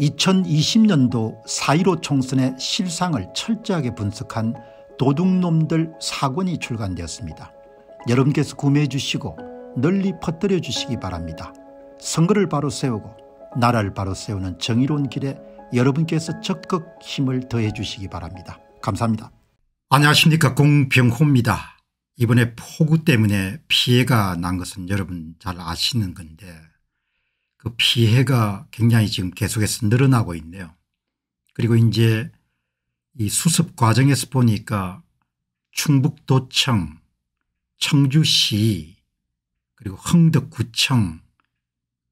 2020년도 4.15 총선의 실상을 철저하게 분석한 도둑놈들 사권이 출간되었습니다. 여러분께서 구매해 주시고 널리 퍼뜨려 주시기 바랍니다. 선거를 바로 세우고 나라를 바로 세우는 정의로운 길에 여러분께서 적극 힘을 더해 주시기 바랍니다. 감사합니다. 안녕하십니까 공병호입니다. 이번에 폭우 때문에 피해가 난 것은 여러분 잘 아시는 건데 그 피해가 굉장히 지금 계속해서 늘어나고 있네요. 그리고 이제 이 수습 과정에서 보니까 충북도청, 청주시 그리고 흥덕구청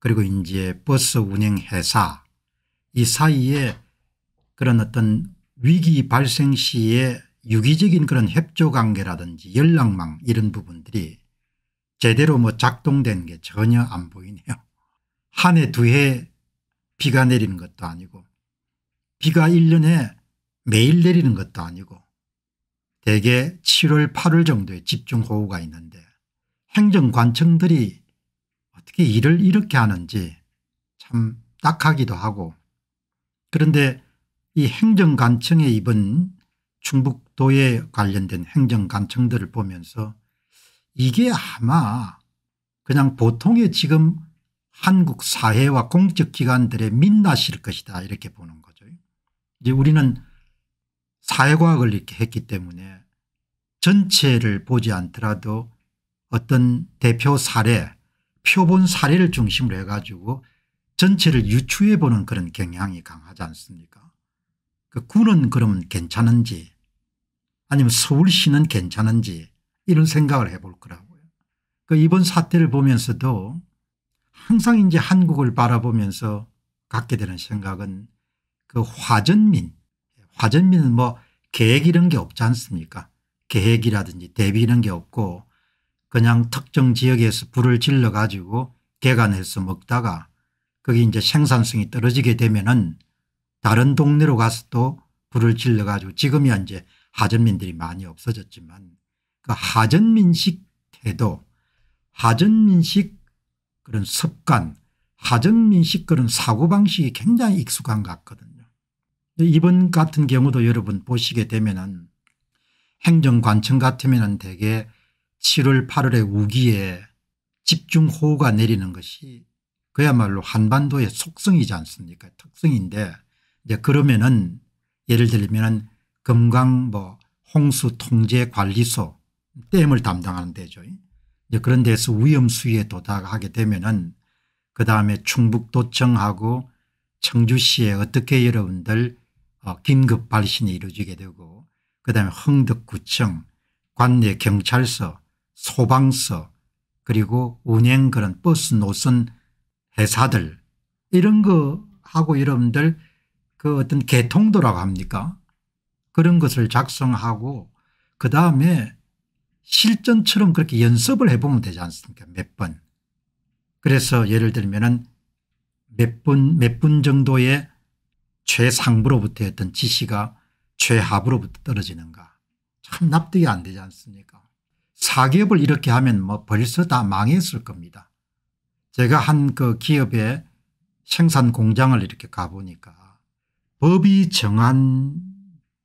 그리고 이제 버스 운행회사 이 사이에 그런 어떤 위기 발생 시에 유기적인 그런 협조관계라든지 연락망 이런 부분들이 제대로 뭐 작동된 게 전혀 안 보이네요. 한해두해 비가 내리는 것도 아니고 비가 1년에 매일 내리는 것도 아니고 대개 7월 8월 정도에 집중호우가 있는데 행정관청들이 어떻게 일을 이렇게 하는지 참 딱하기도 하고 그런데 이 행정관청에 입은 충북도에 관련된 행정관청들을 보면서 이게 아마 그냥 보통의 지금 한국 사회와 공적기관들의 민낯일 것이다 이렇게 보는 거죠. 이제 우리는 사회과학을 이렇게 했기 때문에 전체를 보지 않더라도 어떤 대표 사례 표본 사례를 중심으로 해가지고 전체를 유추해 보는 그런 경향이 강하지 않습니까 그 군은 그럼 괜찮은지 아니면 서울시는 괜찮은지 이런 생각을 해볼 거라고요. 그 이번 사태를 보면서도 항상 이제 한국을 바라보면서 갖게 되는 생각은 그 화전민 화전민은 뭐 계획 이런 게 없지 않습니까 계획이라든지 대비 이런 게 없고 그냥 특정 지역에서 불을 질러 가지고 개간해서 먹다가 그게 이제 생산성이 떨어지게 되면은 다른 동네로 가서 또 불을 질러 가지고 지금이야 이제 하전민들이 많이 없어졌지만 그 하전민식 태도 하전민식 그런 습관 하정민식 그런 사고방식이 굉장히 익숙한 것 같거든요. 이번 같은 경우도 여러분 보시게 되면 은 행정관청 같으면 은 대개 7월 8월의 우기에 집중호우가 내리는 것이 그야말로 한반도의 속성이지 않습니까 특성인데 이제 그러면은 예를 들면은 금강 뭐 홍수통제관리소 댐을 담당하는 데죠. 그런 데서 위험수위에 도달하게 되면은 그 다음에 충북도청하고 청주시에 어떻게 여러분들 어, 긴급 발신이 이루어지게 되고 그 다음에 흥덕구청 관내 경찰서 소방서 그리고 운행 그런 버스 노선 회사들 이런 거 하고 여러분들 그 어떤 개통도라고 합니까 그런 것을 작성하고 그 다음에 실전처럼 그렇게 연습을 해보면 되지 않습니까 몇 번. 그래서 예를 들면 은몇분 몇 분 정도의 최상부로부터 했던 지시가 최하부로부터 떨어지는가 참 납득이 안 되지 않습니까 사기업을 이렇게 하면 뭐 벌써 다 망했을 겁니다. 제가 한 그 기업의 생산 공장을 이렇게 가보니까 법이 정한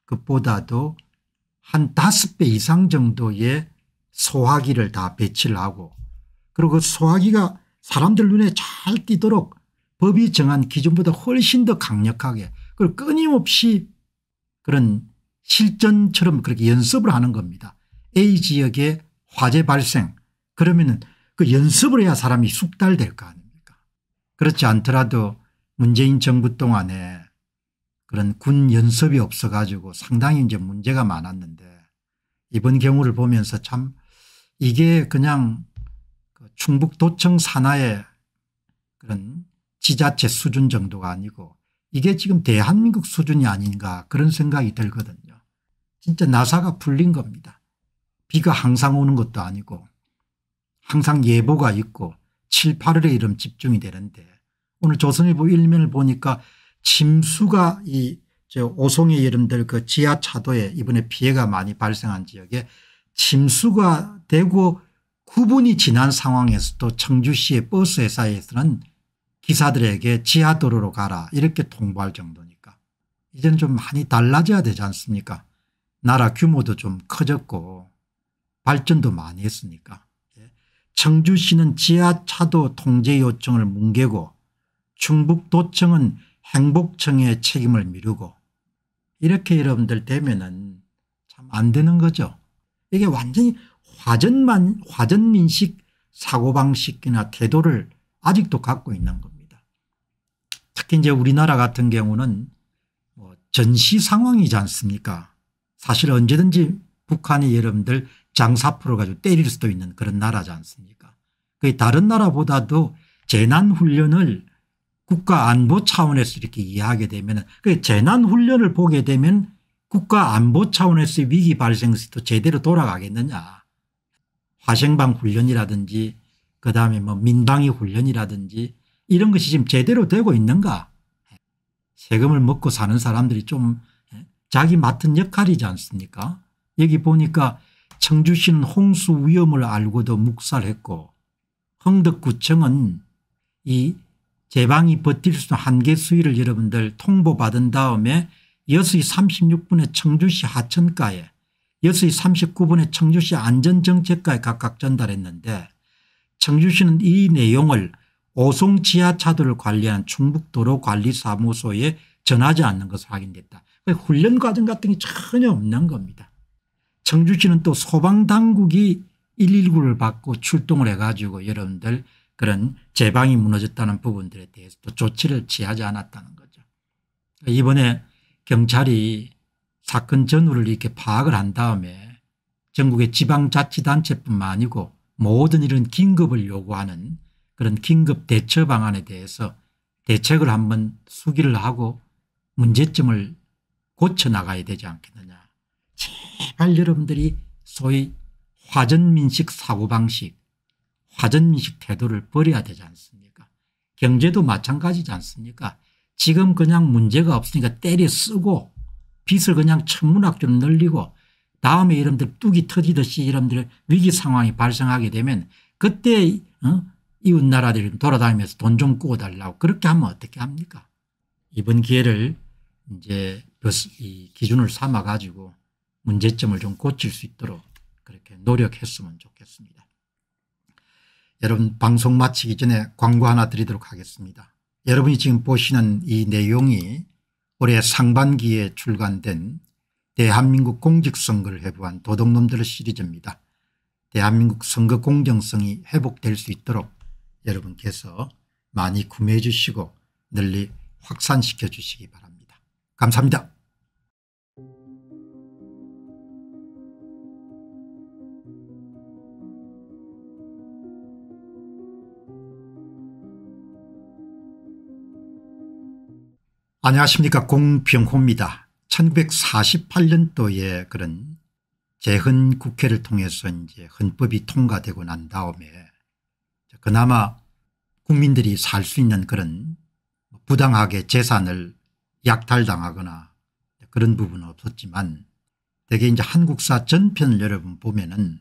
것보다도 한 다섯 배 이상 정도의 소화기를 다 배치를 하고 그리고 그 소화기가 사람들 눈에 잘 띄도록 법이 정한 기준보다 훨씬 더 강력하게 그걸 끊임없이 그런 실전처럼 그렇게 연습을 하는 겁니다. A 지역에 화재 발생 그러면 은그 연습을 해야 사람이 숙달될 거 아닙니까 그렇지 않더라도 문재인 정부 동안에 그런 군 연습이 없어가지고 상당히 이제 문제가 많았는데 이번 경우를 보면서 참 이게 그냥 그 충북도청 산하의 그런 지자체 수준 정도가 아니고 이게 지금 대한민국 수준이 아닌가 그런 생각이 들거든요. 진짜 나사가 풀린 겁니다. 비가 항상 오는 것도 아니고 항상 예보가 있고 7, 8월에 이름 집중이 되는데 오늘 조선일보 일면을 보니까 침수가 이저 오송의 여름들 그 지하차도에 이번에 피해가 많이 발생한 지역에 침수가 되고 구분이 지난 상황에서도 청주시의 버스 회사에서는 기사들에게 지하도로로 가라 이렇게 통보할 정도니까 이젠 좀 많이 달라져야 되지 않습니까 나라 규모도 좀 커졌고 발전도 많이 했으니까 예. 청주시는 지하차도 통제 요청을 뭉개고 충북도청은 행복청의 책임을 미루고 이렇게 여러분들 되면은 참 안 되는 거죠. 이게 완전히 화전만 화전민식 사고방식이나 태도를 아직도 갖고 있는 겁니다. 특히 이제 우리나라 같은 경우는 뭐 전시 상황이지 않습니까 사실 언제든지 북한이 여러분들 장사 풀어가지고 때릴 수도 있는 그런 나라지 않습니까 그 다른 나라보다도 재난훈련을 국가 안보 차원에서 이렇게 이해하게 되면 그 재난 훈련을 보게 되면 국가 안보 차원에서의 위기 발생 시도 제대로 돌아가겠느냐. 화생방 훈련이라든지 그다음에 뭐 민방위 훈련이라든지 이런 것이 지금 제대로 되고 있는가. 세금을 먹고 사는 사람들이 좀 예, 자기 맡은 역할이지 않습니까? 여기 보니까 청주시는 홍수 위험을 알고도 묵살했고 흥덕구청은 이 제방이 버틸 수 있는 한계 수위를 여러분들 통보받은 다음에 6시 36분에 청주시 하천가에 6시 39분에 청주시 안전정책과에 각각 전달했는데 청주시는 이 내용을 오송 지하차도를 관리하는 충북도로관리사무소에 전하지 않는 것으로 확인됐다. 훈련 과정 같은 게 전혀 없는 겁니다. 청주시는 또 소방당국이 119를 받고 출동을 해가지고 여러분들 그런 제방이 무너졌다는 부분들에 대해서도 조치를 취하지 않았다는 거죠. 그러니까 이번에 경찰이 사건 전후를 이렇게 파악을 한 다음에 전국의 지방자치단체뿐만 아니고 모든 이런 긴급을 요구하는 그런 긴급 대처 방안에 대해서 대책을 한번 수기를 하고 문제점을 고쳐나가야 되지 않겠느냐. 제발 여러분들이 소위 화전민식 사고방식 파전민식 태도를 버려야 되지 않습니까 경제도 마찬가지지 않습니까 지금 그냥 문제가 없으니까 때려 쓰고 빚을 그냥 천문학적으로 늘리고 다음에 이런들 뚝이 터지듯이 이런들 위기 상황이 발생하게 되면 그때 어? 이웃 나라들이 돌아다니면서 돈 좀 꾸어달라고 그렇게 하면 어떻게 합니까 이번 기회를 이제 이 기준을 삼아 가지고 문제점을 좀 고칠 수 있도록 그렇게 노력했으면 좋겠습니다. 여러분 방송 마치기 전에 광고 하나 드리도록 하겠습니다. 여러분이 지금 보시는 이 내용이 올해 상반기에 출간된 대한민국 공직선거를 해부한 도둑놈들 시리즈입니다. 대한민국 선거 공정성이 회복될 수 있도록 여러분께서 많이 구매해 주시고 널리 확산시켜 주시기 바랍니다. 감사합니다. 안녕하십니까 공병호입니다. 1948년도에 그런 재헌 국회를 통해서 이제 헌법이 통과되고 난 다음에 그나마 국민들이 살 수 있는 그런 부당하게 재산을 약탈당하거나 그런 부분은 없었지만 대개 이제 한국사 전편을 여러분 보면은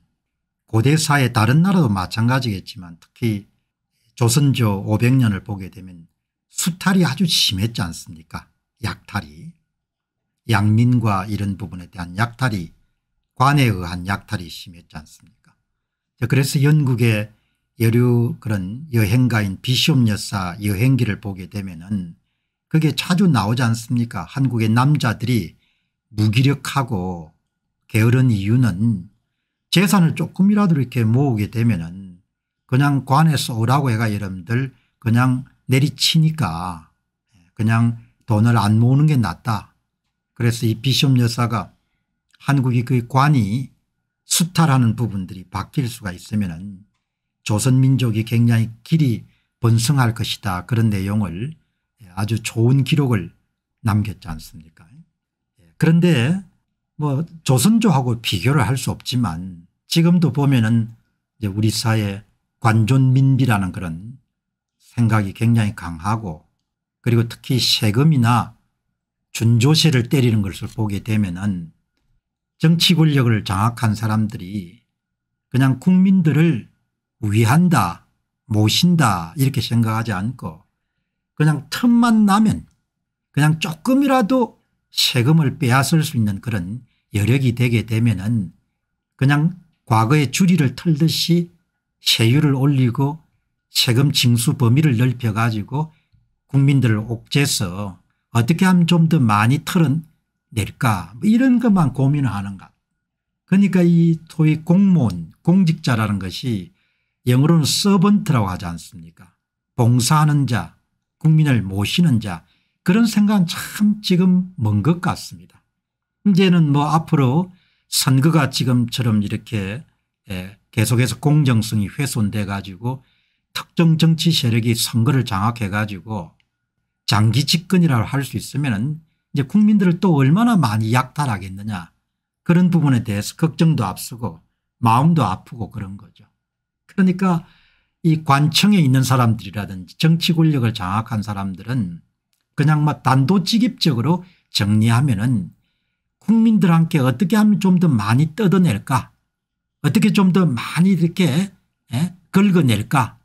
고대사의 다른 나라도 마찬가지겠지만 특히 조선조 500년을 보게 되면 수탈이 아주 심했지 않습니까 약탈이 양민과 이런 부분에 대한 약탈이 관에 의한 약탈이 심했지 않습니까 그래서 영국의 여류 그런 여행가인 비숍 여사 여행기를 보게 되면은 그게 자주 나오지 않습니까 한국의 남자들이 무기력하고 게으른 이유는 재산을 조금이라도 이렇게 모으게 되면은 그냥 관에서 오라고 해가 여러분들 그냥 내리치니까 그냥 돈을 안 모으는 게 낫다. 그래서 이 비숍 여사가 한국이 그 관이 수탈하는 부분들이 바뀔 수가 있으면 조선민족이 굉장히 길이 번성할 것이다 그런 내용을 아주 좋은 기록을 남겼지 않습니까 그런데 뭐 조선조하고 비교를 할 수 없지만 지금도 보면 은 우리 사회 관존민비라는 그런 생각이 굉장히 강하고 그리고 특히 세금이나 준조세를 때리는 것을 보게 되면 은 정치 권력을 장악한 사람들이 그냥 국민들을 위한다 모신다 이렇게 생각하지 않고 그냥 틈만 나면 그냥 조금이라도 세금을 빼앗을 수 있는 그런 여력이 되게 되면 은 그냥 과거의 주리를 털듯이 세율을 올리고 세금 징수 범위를 넓혀가지고 국민들을 옥죄서 어떻게 하면 좀 더 많이 털어낼까 뭐 이런 것만 고민하는 것. 그러니까 이 소위 공무원 공직자라는 것이 영어로는 서번트라고 하지 않습니까 봉사하는 자 국민을 모시는 자 그런 생각은 참 지금 먼 것 같습니다. 이제는 뭐 앞으로 선거가 지금처럼 이렇게 예, 계속해서 공정성이 훼손돼 가지고 특정 정치 세력이 선거를 장악해 가지고 장기 집권이라고 할 수 있으면 이제 국민들을 또 얼마나 많이 약탈하겠느냐 그런 부분에 대해서 걱정도 앞서고 마음도 아프고 그런 거죠. 그러니까 이 관청에 있는 사람들이라든지 정치 권력을 장악한 사람들은 그냥 막 단도직입적으로 정리하면 은 국민들 한테 어떻게 하면 좀 더 많이 뜯어낼까 어떻게 좀 더 많이 이렇게 예? 긁어낼까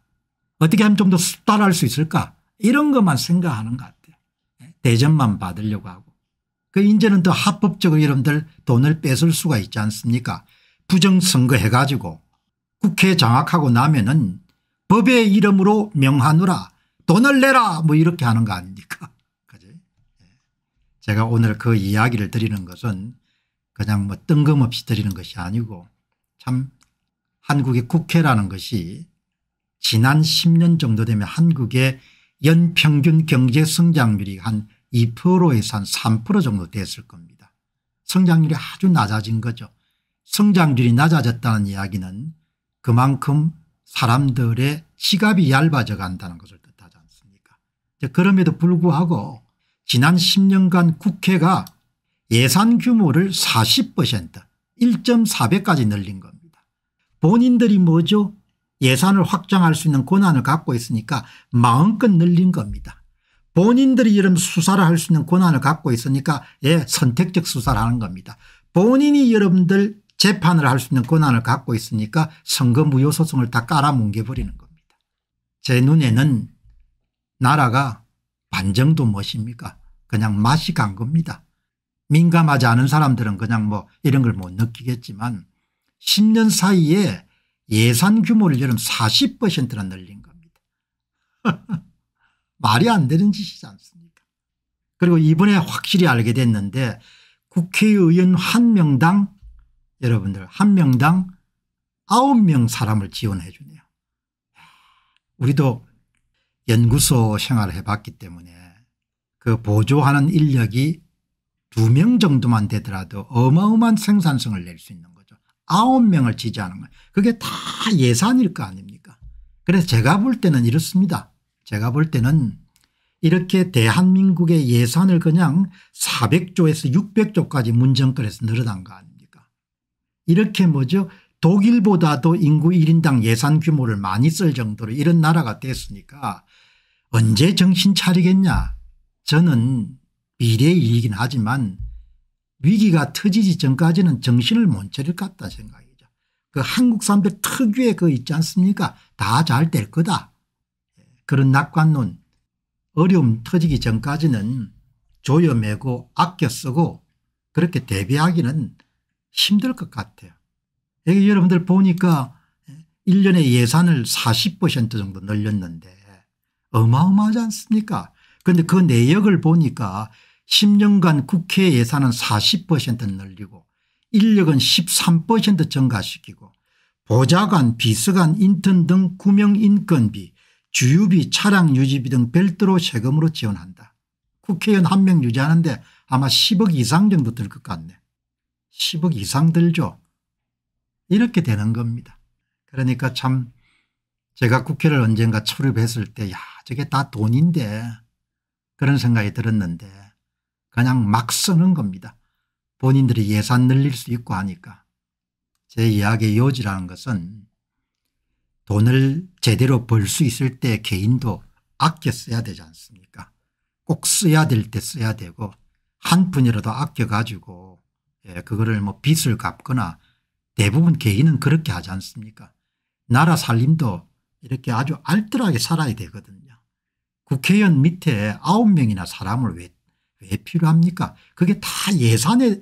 어떻게 하면 좀 더 수달할 수 있을까 이런 것만 생각하는 것 같아요. 대접만 받으려고 하고. 그 이제는 더 합법적으로 여러분들 돈을 뺏을 수가 있지 않습니까 부정선거 해가지고 국회 장악하고 나면은 법의 이름으로 명하노라 돈을 내라 뭐 이렇게 하는 거 아닙니까 그죠? 예. 제가 오늘 그 이야기를 드리는 것은 그냥 뭐 뜬금없이 드리는 것이 아니고 참 한국의 국회라는 것이 지난 10년 정도 되면 한국의 연평균 경제 성장률이 한 2%에서 한 3% 정도 됐을 겁니다. 성장률이 아주 낮아진 거죠. 성장률이 낮아졌다는 이야기는 그만큼 사람들의 지갑이 얇아져 간다는 것을 뜻하지 않습니까 그럼에도 불구하고 지난 10년간 국회가 예산 규모를 40% 1.4배까지 늘린 겁니다. 본인들이 뭐죠 예산을 확장할 수 있는 권한을 갖고 있으니까 마음껏 늘린 겁니다. 본인들이 이런 수사를 할 수 있는 권한을 갖고 있으니까 예 선택적 수사를 하는 겁니다. 본인이 여러분들 재판을 할 수 있는 권한을 갖고 있으니까 선거 무효 소송을 다 깔아뭉개버리는 겁니다. 제 눈에는 나라가 반정도 무엇입니까 그냥 맛이 간 겁니다. 민감하지 않은 사람들은 그냥 뭐 이런 걸 못 느끼겠지만 10년 사이에 예산 규모를 여름 40%나 늘린 겁니다. 말이 안 되는 짓이지 않습니까 그리고 이번에 확실히 알게 됐는데 국회의원 한 명당 여러분들 한 명당 9명 사람을 지원해 주네요. 우리도 연구소 생활을 해봤기 때문에 그 보조하는 인력이 2명 정도만 되더라도 어마어마한 생산성을 낼 수 있는 아홉 명을 지지하는 거예요. 그게 다 예산일 거 아닙니까 그래서 제가 볼 때는 이렇습니다. 제가 볼 때는 이렇게 대한민국의 예산을 그냥 400조에서 600조까지 문정권에서 늘어난 거 아닙니까 이렇게 뭐죠 독일보다도 인구 1인당 예산 규모를 많이 쓸 정도로 이런 나라가 됐으니까 언제 정신 차리겠냐 저는 비례이긴 하지만 위기가 터지기 전까지는 정신을 못 차릴 것 같다 생각이죠. 그 한국 사람들 특유의 그 있지 않습니까? 다 잘 될 거다. 그런 낙관론 어려움 터지기 전까지는 조여매고 아껴 쓰고 그렇게 대비하기는 힘들 것 같아요. 여기 여러분들 보니까 1년에 예산을 40% 정도 늘렸는데 어마어마하지 않습니까 그런데 그 내역을 보니까 10년간 국회 예산은 40% 늘리고 인력은 13% 증가시키고 보좌관 비서관 인턴 등 구명 인건비 주유비 차량 유지비 등 별도로 세금으로 지원한다. 국회의원 한 명 유지하는데 아마 10억 이상 정도 들 것 같네. 10억 이상 들죠. 이렇게 되는 겁니다. 그러니까 참 제가 국회를 언젠가 출입했을 때야 저게 다 돈인데 그런 생각이 들었는데 그냥 막 쓰는 겁니다. 본인들이 예산 늘릴 수 있고 하니까. 제 이야기의 요지라는 것은 돈을 제대로 벌 수 있을 때 개인도 아껴 써야 되지 않습니까 꼭 써야 될 때 써야 되고 한 푼이라도 아껴가지고 예, 그거를 뭐 빚을 갚거나 대부분 개인은 그렇게 하지 않습니까 나라 살림도 이렇게 아주 알뜰하게 살아야 되거든요 국회의원 밑에 9명이나 사람을 왜왜 필요합니까? 그게 다 예산에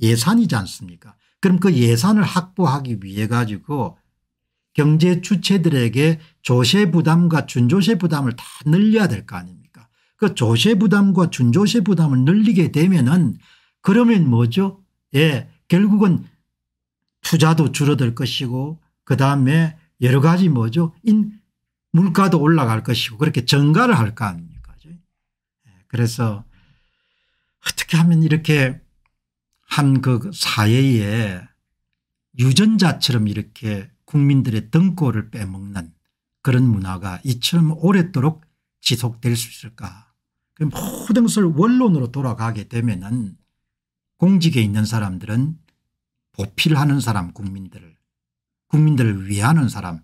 예산이지 않습니까? 그럼 그 예산을 확보하기 위해 가지고 경제 주체들에게 조세 부담과 준조세 부담을 다 늘려야 될 거 아닙니까? 그 조세 부담과 준조세 부담을 늘리게 되면은 그러면 뭐죠? 예, 결국은 투자도 줄어들 것이고 그다음에 여러 가지 뭐죠? 인 물가도 올라갈 것이고 그렇게 증가를 할 거 아닙니까? 예, 그래서 어떻게 하면 이렇게 한 그 사회에 유전자처럼 이렇게 국민들의 등골을 빼먹는 그런 문화가 이처럼 오랫도록 지속될 수 있을까 그 모든 것을 원론으로 돌아가게 되면 은 공직에 있는 사람들은 보필하는 사람 국민들을 국민들을 위하는 사람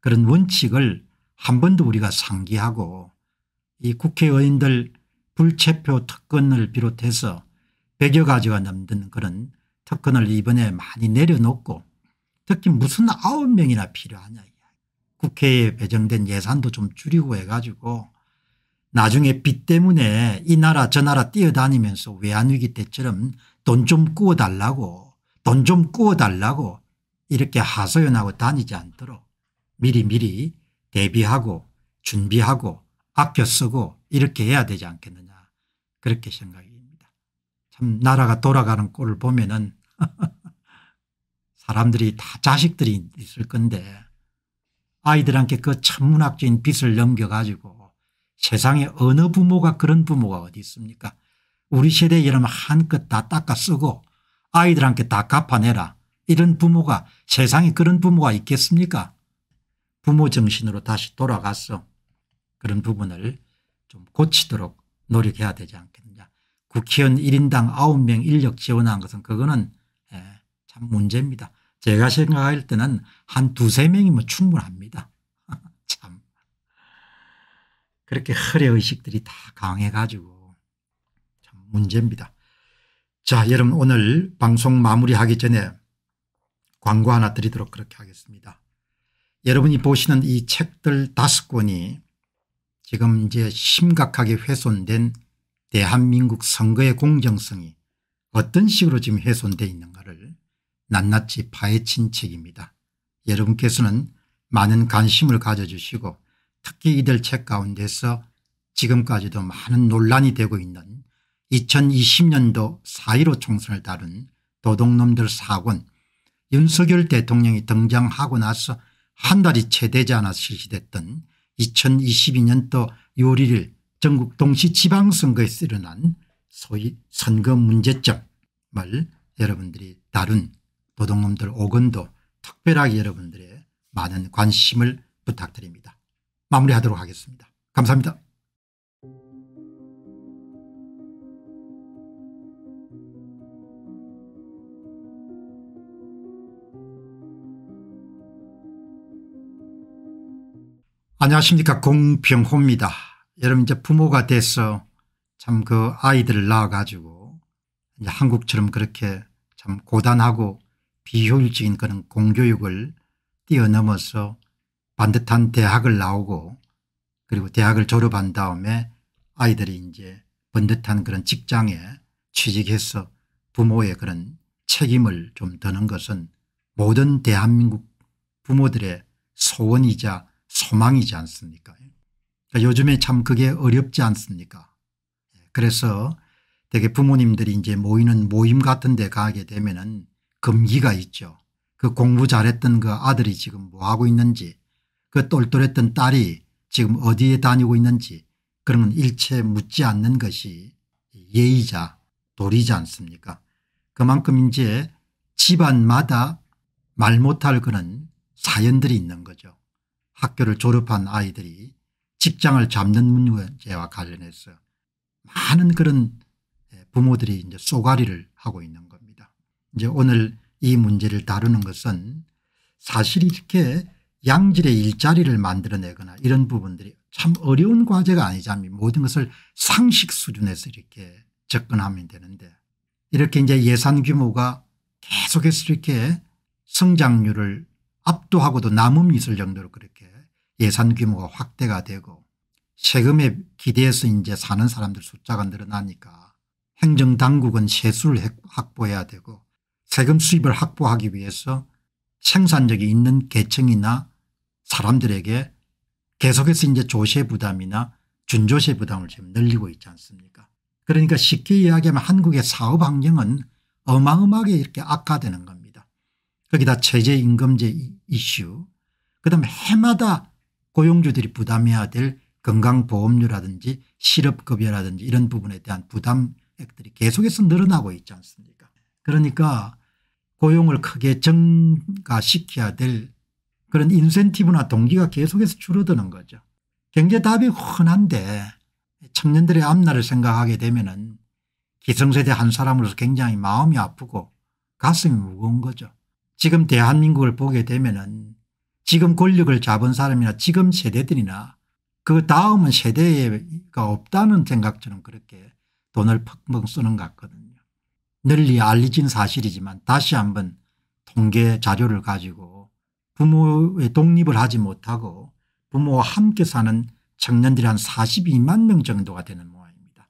그런 원칙을 한 번도 우리가 상기하고 이 국회의원들 불체표 특권을 비롯해서 100여 가지가 넘는 그런 특권을 이번에 많이 내려놓고 특히 무슨 9명이나 필요하냐 국회에 배정된 예산도 좀 줄이고 해가지고 나중에 빚 때문에 이 나라 저 나라 뛰어다니면서 외환위기 때처럼 돈 좀 구워달라고 돈 좀 구워달라고 이렇게 하소연하고 다니지 않도록 미리미리 대비하고 준비하고 아껴 쓰고 이렇게 해야 되지 않겠느냐 그렇게 생각입니다참 나라가 돌아가는 꼴을 보면은 사람들이 다 자식들이 있을 건데 아이들한테 그 천문학적인 빛을 넘겨가지고 세상에 어느 부모가 그런 부모가 어디 있습니까 우리 세대 여러분 한껏 다 닦아 쓰고 아이들한테 다 갚아내라 이런 부모가 세상에 그런 부모가 있겠습니까 부모 정신으로 다시 돌아가서 그런 부분을 좀 고치도록 노력해야 되지 않겠습니까 국회의원 1인당 9명 인력 지원한 것은 그거는 예, 참 문제입니다. 제가 생각할 때는 한 두 세 명이면 충분합니다. 참 그렇게 허례의식들이 다 강해가지고 참 문제입니다. 자 여러분 오늘 방송 마무리하기 전에 광고 하나 드리도록 그렇게 하겠습니다. 여러분이 보시는 이 책들 다섯 권이 지금 이제 심각하게 훼손된 대한민국 선거의 공정성이 어떤 식으로 지금 훼손되어 있는가를 낱낱이 파헤친 책입니다. 여러분께서는 많은 관심을 가져주시고 특히 이들 책 가운데서 지금까지도 많은 논란이 되고 있는 2020년도 4.15 총선을 다룬 도둑놈들 사권 윤석열 대통령이 등장하고 나서 한 달이 채 되지 않아 실시됐던 2022년도 6월 1일 전국 동시 지방선거에서 일어난 소위 선거 문제점을 여러분들이 다룬 노동놈들 5건도 특별하게 여러분들의 많은 관심을 부탁드립니다. 마무리하도록 하겠습니다. 감사합니다. 안녕하십니까 공평호입니다 여러분 이제 부모가 돼서 참 그 아이들을 낳아가지고 이제 한국처럼 그렇게 참 고단하고 비효율적인 그런 공교육을 뛰어넘어서 반듯한 대학을 나오고 그리고 대학을 졸업한 다음에 아이들이 이제 번듯한 그런 직장에 취직해서 부모의 그런 책임을 좀 드는 것은 모든 대한민국 부모들의 소원이자 소망이지 않습니까 그러니까 요즘에 참 그게 어렵지 않습니까 예, 그래서 되게 부모님들이 이제 모이는 모임 같은 데 가게 되면은 금기가 있죠. 그 공부 잘했던 그 아들이 지금 뭐하고 있는지 그 똘똘했던 딸이 지금 어디에 다니고 있는지 그런 건 일체 묻지 않는 것이 예의자 도리지 않습니까 그만큼 이제 집안마다 말 못할 그런 사연들이 있는 거죠. 학교를 졸업한 아이들이 직장을 잡는 문제와 관련해서 많은 그런 예, 부모들이 이제 쏘가리를 하고 있는 겁니다. 이제 오늘 이 문제를 다루는 것은 사실 이렇게 양질의 일자리를 만들어내거나 이런 부분들이 참 어려운 과제가 아니자면 모든 것을 상식 수준에서 이렇게 접근하면 되는데 이렇게 이제 예산 규모가 계속해서 이렇게 성장률을 압도하고도 남음이 있을 정도로 그렇게 예산 규모가 확대가 되고 세금에 기대해서 이제 사는 사람들 숫자가 늘어나니까 행정당국은 세수를 확보해야 되고 세금 수입을 확보하기 위해서 생산력이 있는 계층이나 사람들에게 계속해서 이제 조세 부담이나 준조세 부담을 지금 늘리고 있지 않습니까 그러니까 쉽게 이야기하면 한국의 사업 환경은 어마어마하게 이렇게 악화되는 겁니다. 거기다 최저임금제 이슈 그다음에 해마다 고용주들이 부담해야 될 건강보험료라든지 실업급여라든지 이런 부분에 대한 부담액들이 계속해서 늘어나고 있지 않습니까 그러니까 고용을 크게 증가시켜야 될 그런 인센티브나 동기가 계속해서 줄어드는 거죠. 경제 답이 흔한데 청년들의 앞날을 생각하게 되면 은 기성세대 한 사람으로서 굉장히 마음이 아프고 가슴이 무거운 거죠. 지금 대한민국을 보게 되면 은 지금 권력을 잡은 사람이나 지금 세대들이나 그 다음은 세대가 없다는 생각 처럼 그렇게 돈을 펑펑 쓰는 것 같거든요. 널리 알려진 사실이지만 다시 한번 통계 자료를 가지고 부모의 독립을 하지 못하고 부모와 함께 사는 청년들이 한 42만 명 정도가 되는 모양입니다.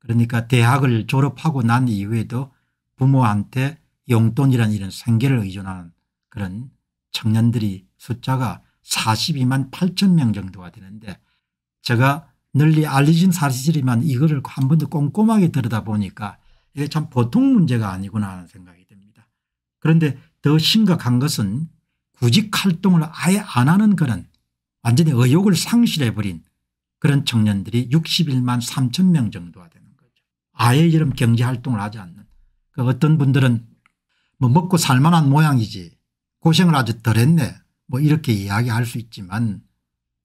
그러니까 대학을 졸업하고 난 이후에도 부모한테 용돈이란 이런 생계를 의존하는 그런 청년들이 숫자가 42만 8천 명 정도가 되는데 제가 널리 알려진 사실이지만 이거를 한번도 꼼꼼하게 들여다보니까 이게 참 보통 문제가 아니구나 하는 생각이 듭니다. 그런데 더 심각한 것은 구직 활동을 아예 안 하는 그런 완전히 의욕을 상실해버린 그런 청년들이 61만 3천 명 정도가 되는 거죠. 아예 이런 경제활동을 하지 않는 그 어떤 분들은 뭐 먹고 살만한 모양이지 고생을 아주 덜 했네 뭐 이렇게 이야기할 수 있지만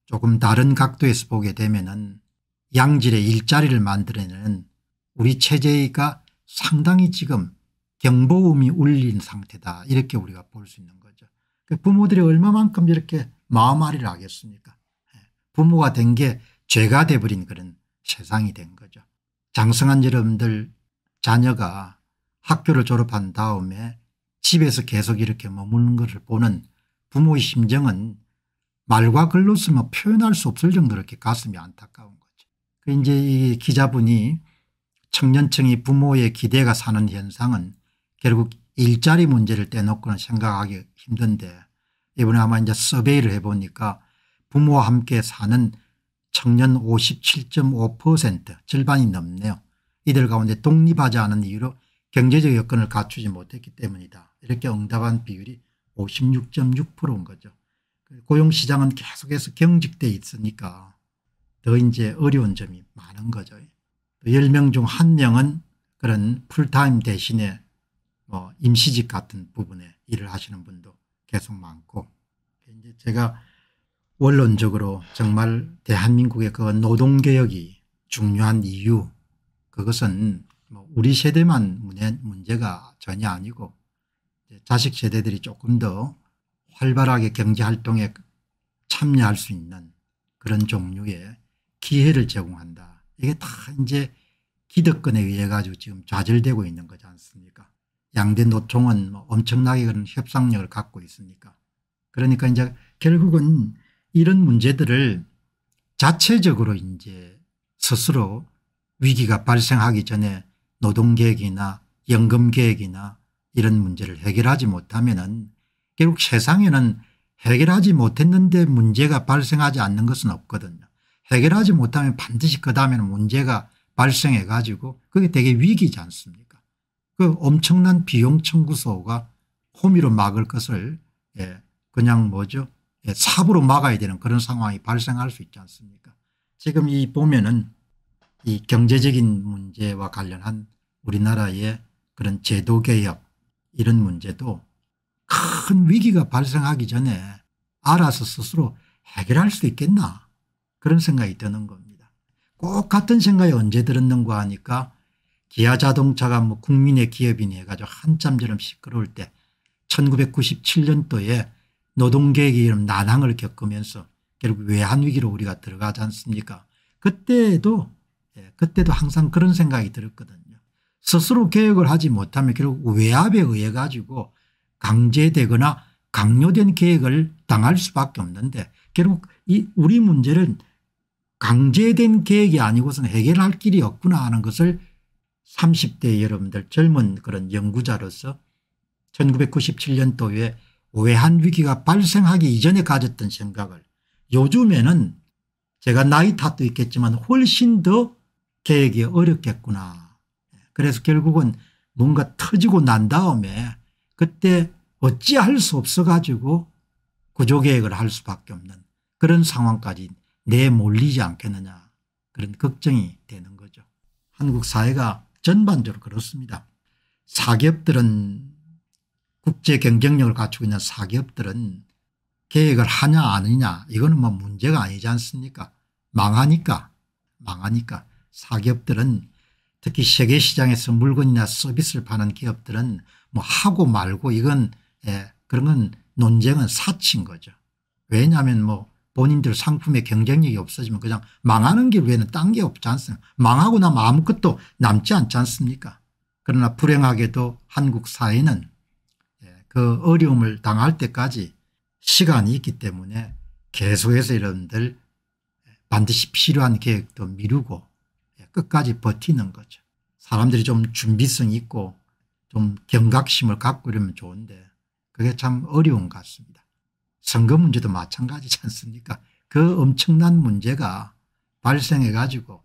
조금 다른 각도에서 보게 되면은 양질의 일자리를 만들어내는 우리 체제가 상당히 지금 경보음이 울린 상태다 이렇게 우리가 볼 수 있는 거죠. 그 부모들이 얼마만큼 이렇게 마음앓이를 하겠습니까 예. 부모가 된 게 죄가 돼버린 그런 세상이 된 거죠. 장성한 여러분들 자녀가 학교를 졸업한 다음에 집에서 계속 이렇게 머무는 것을 보는 부모의 심정은 말과 글로서만 표현할 수 없을 정도로 이렇게 가슴이 안타까운 거죠. 그 이제 이 기자분이 청년층이 부모의 기대가 사는 현상은 결국 일자리 문제를 떼놓고는 생각하기 힘든데 이번에 아마 이제 서베이를 해보니까 부모와 함께 사는 청년 57.5% 절반이 넘네요. 이들 가운데 독립하지 않은 이유로 경제적 여건을 갖추지 못했기 때문이다. 이렇게 응답한 비율이 56.6%인 거죠. 고용시장은 계속해서 경직돼 있으니까 더 이제 어려운 점이 많은 거죠. 10명 중 1명은 그런 풀타임 대신에 뭐 임시직 같은 부분에 일을 하시는 분도 계속 많고 이제 제가 원론적으로 정말 대한민국의 그 노동개혁이 중요한 이유 그것은 뭐 우리 세대만 문제가 전혀 아니고 자식 세대들이 조금 더 활발하게 경제활동에 참여할 수 있는 그런 종류의 기회를 제공한다. 이게 다 이제 기득권에 의해 가지고 지금 좌절되고 있는 거지 않습니까 양대 노총은 뭐 엄청나게 그런 협상력을 갖고 있으니까 그러니까 이제 결국은 이런 문제들을 자체적으로 이제 스스로 위기가 발생하기 전에 노동계획이나 연금계획이나 이런 문제를 해결하지 못하면 결국 세상에는 해결하지 못했는데 문제가 발생하지 않는 것은 없거든요. 해결하지 못하면 반드시 그 다음에는 문제가 발생해 가지고 그게 되게 위기지 않습니까 그 엄청난 비용 청구소가 호미로 막을 것을 예, 그냥 뭐죠 예, 삽으로 막아야 되는 그런 상황이 발생할 수 있지 않습니까 지금 이 보면은 이 경제적인 문제와 관련한 우리나라의 그런 제도개혁 이런 문제도 큰 위기가 발생하기 전에 알아서 스스로 해결할 수 있겠나 그런 생각이 드는 겁니다. 꼭 같은 생각이 언제 들었는가 하니까 기아자동차가 뭐 국민의 기업이니 해가지고 한참처럼 시끄러울 때 1997년도에 노동계획이 이런 난항을 겪으면서 결국 외환위기로 우리가 들어가지 않습니까 그때도 예, 그때도 항상 그런 생각이 들었거든요. 스스로 개혁을 하지 못하면 결국 외압에 의해 가지고 강제되거나 강요된 계획을 당할 수밖에 없는데 결국 이 우리 문제는 강제된 계획이 아니고서는 해결할 길이 없구나 하는 것을 30대 여러분들 젊은 그런 연구자로서 1997년도에 외환 위기가 발생하기 이전에 가졌던 생각을 요즘에는 제가 나이 탓도 있겠지만 훨씬 더 계획이 어렵겠구나 그래서 결국은 뭔가 터지고 난 다음에 그때 어찌할 수 없어가지고 구조개혁을 할 수밖에 없는 그런 상황까지 내몰리지 않겠느냐 그런 걱정이 되는 거죠. 한국 사회가 전반적으로 그렇습니다. 사기업들은 국제 경쟁력을 갖추고 있는 사기업들은 계획을 하냐 아니냐 이거는 뭐 문제가 아니지 않습니까 망하니까 망하니까 사기업들은 특히 세계 시장에서 물건이나 서비스를 파는 기업들은 뭐 하고 말고 이건 예, 그런 건 논쟁은 사치인 거죠. 왜냐하면 뭐 본인들 상품의 경쟁력이 없어지면 그냥 망하는 길 외에는 딴 게 없지 않습니까 망하고 나면 아무것도 남지 않지 않습니까 그러나 불행하게도 한국 사회는 예, 그 어려움을 당할 때까지 시간이 있기 때문에 계속해서 여러분들 예, 반드시 필요한 계획도 미루고 끝까지 버티는 거죠. 사람들이 좀 준비성 있고 좀 경각심을 갖고 이러면 좋은데 그게 참 어려운 것 같습니다. 선거 문제도 마찬가지지 않습니까 그 엄청난 문제가 발생해 가지고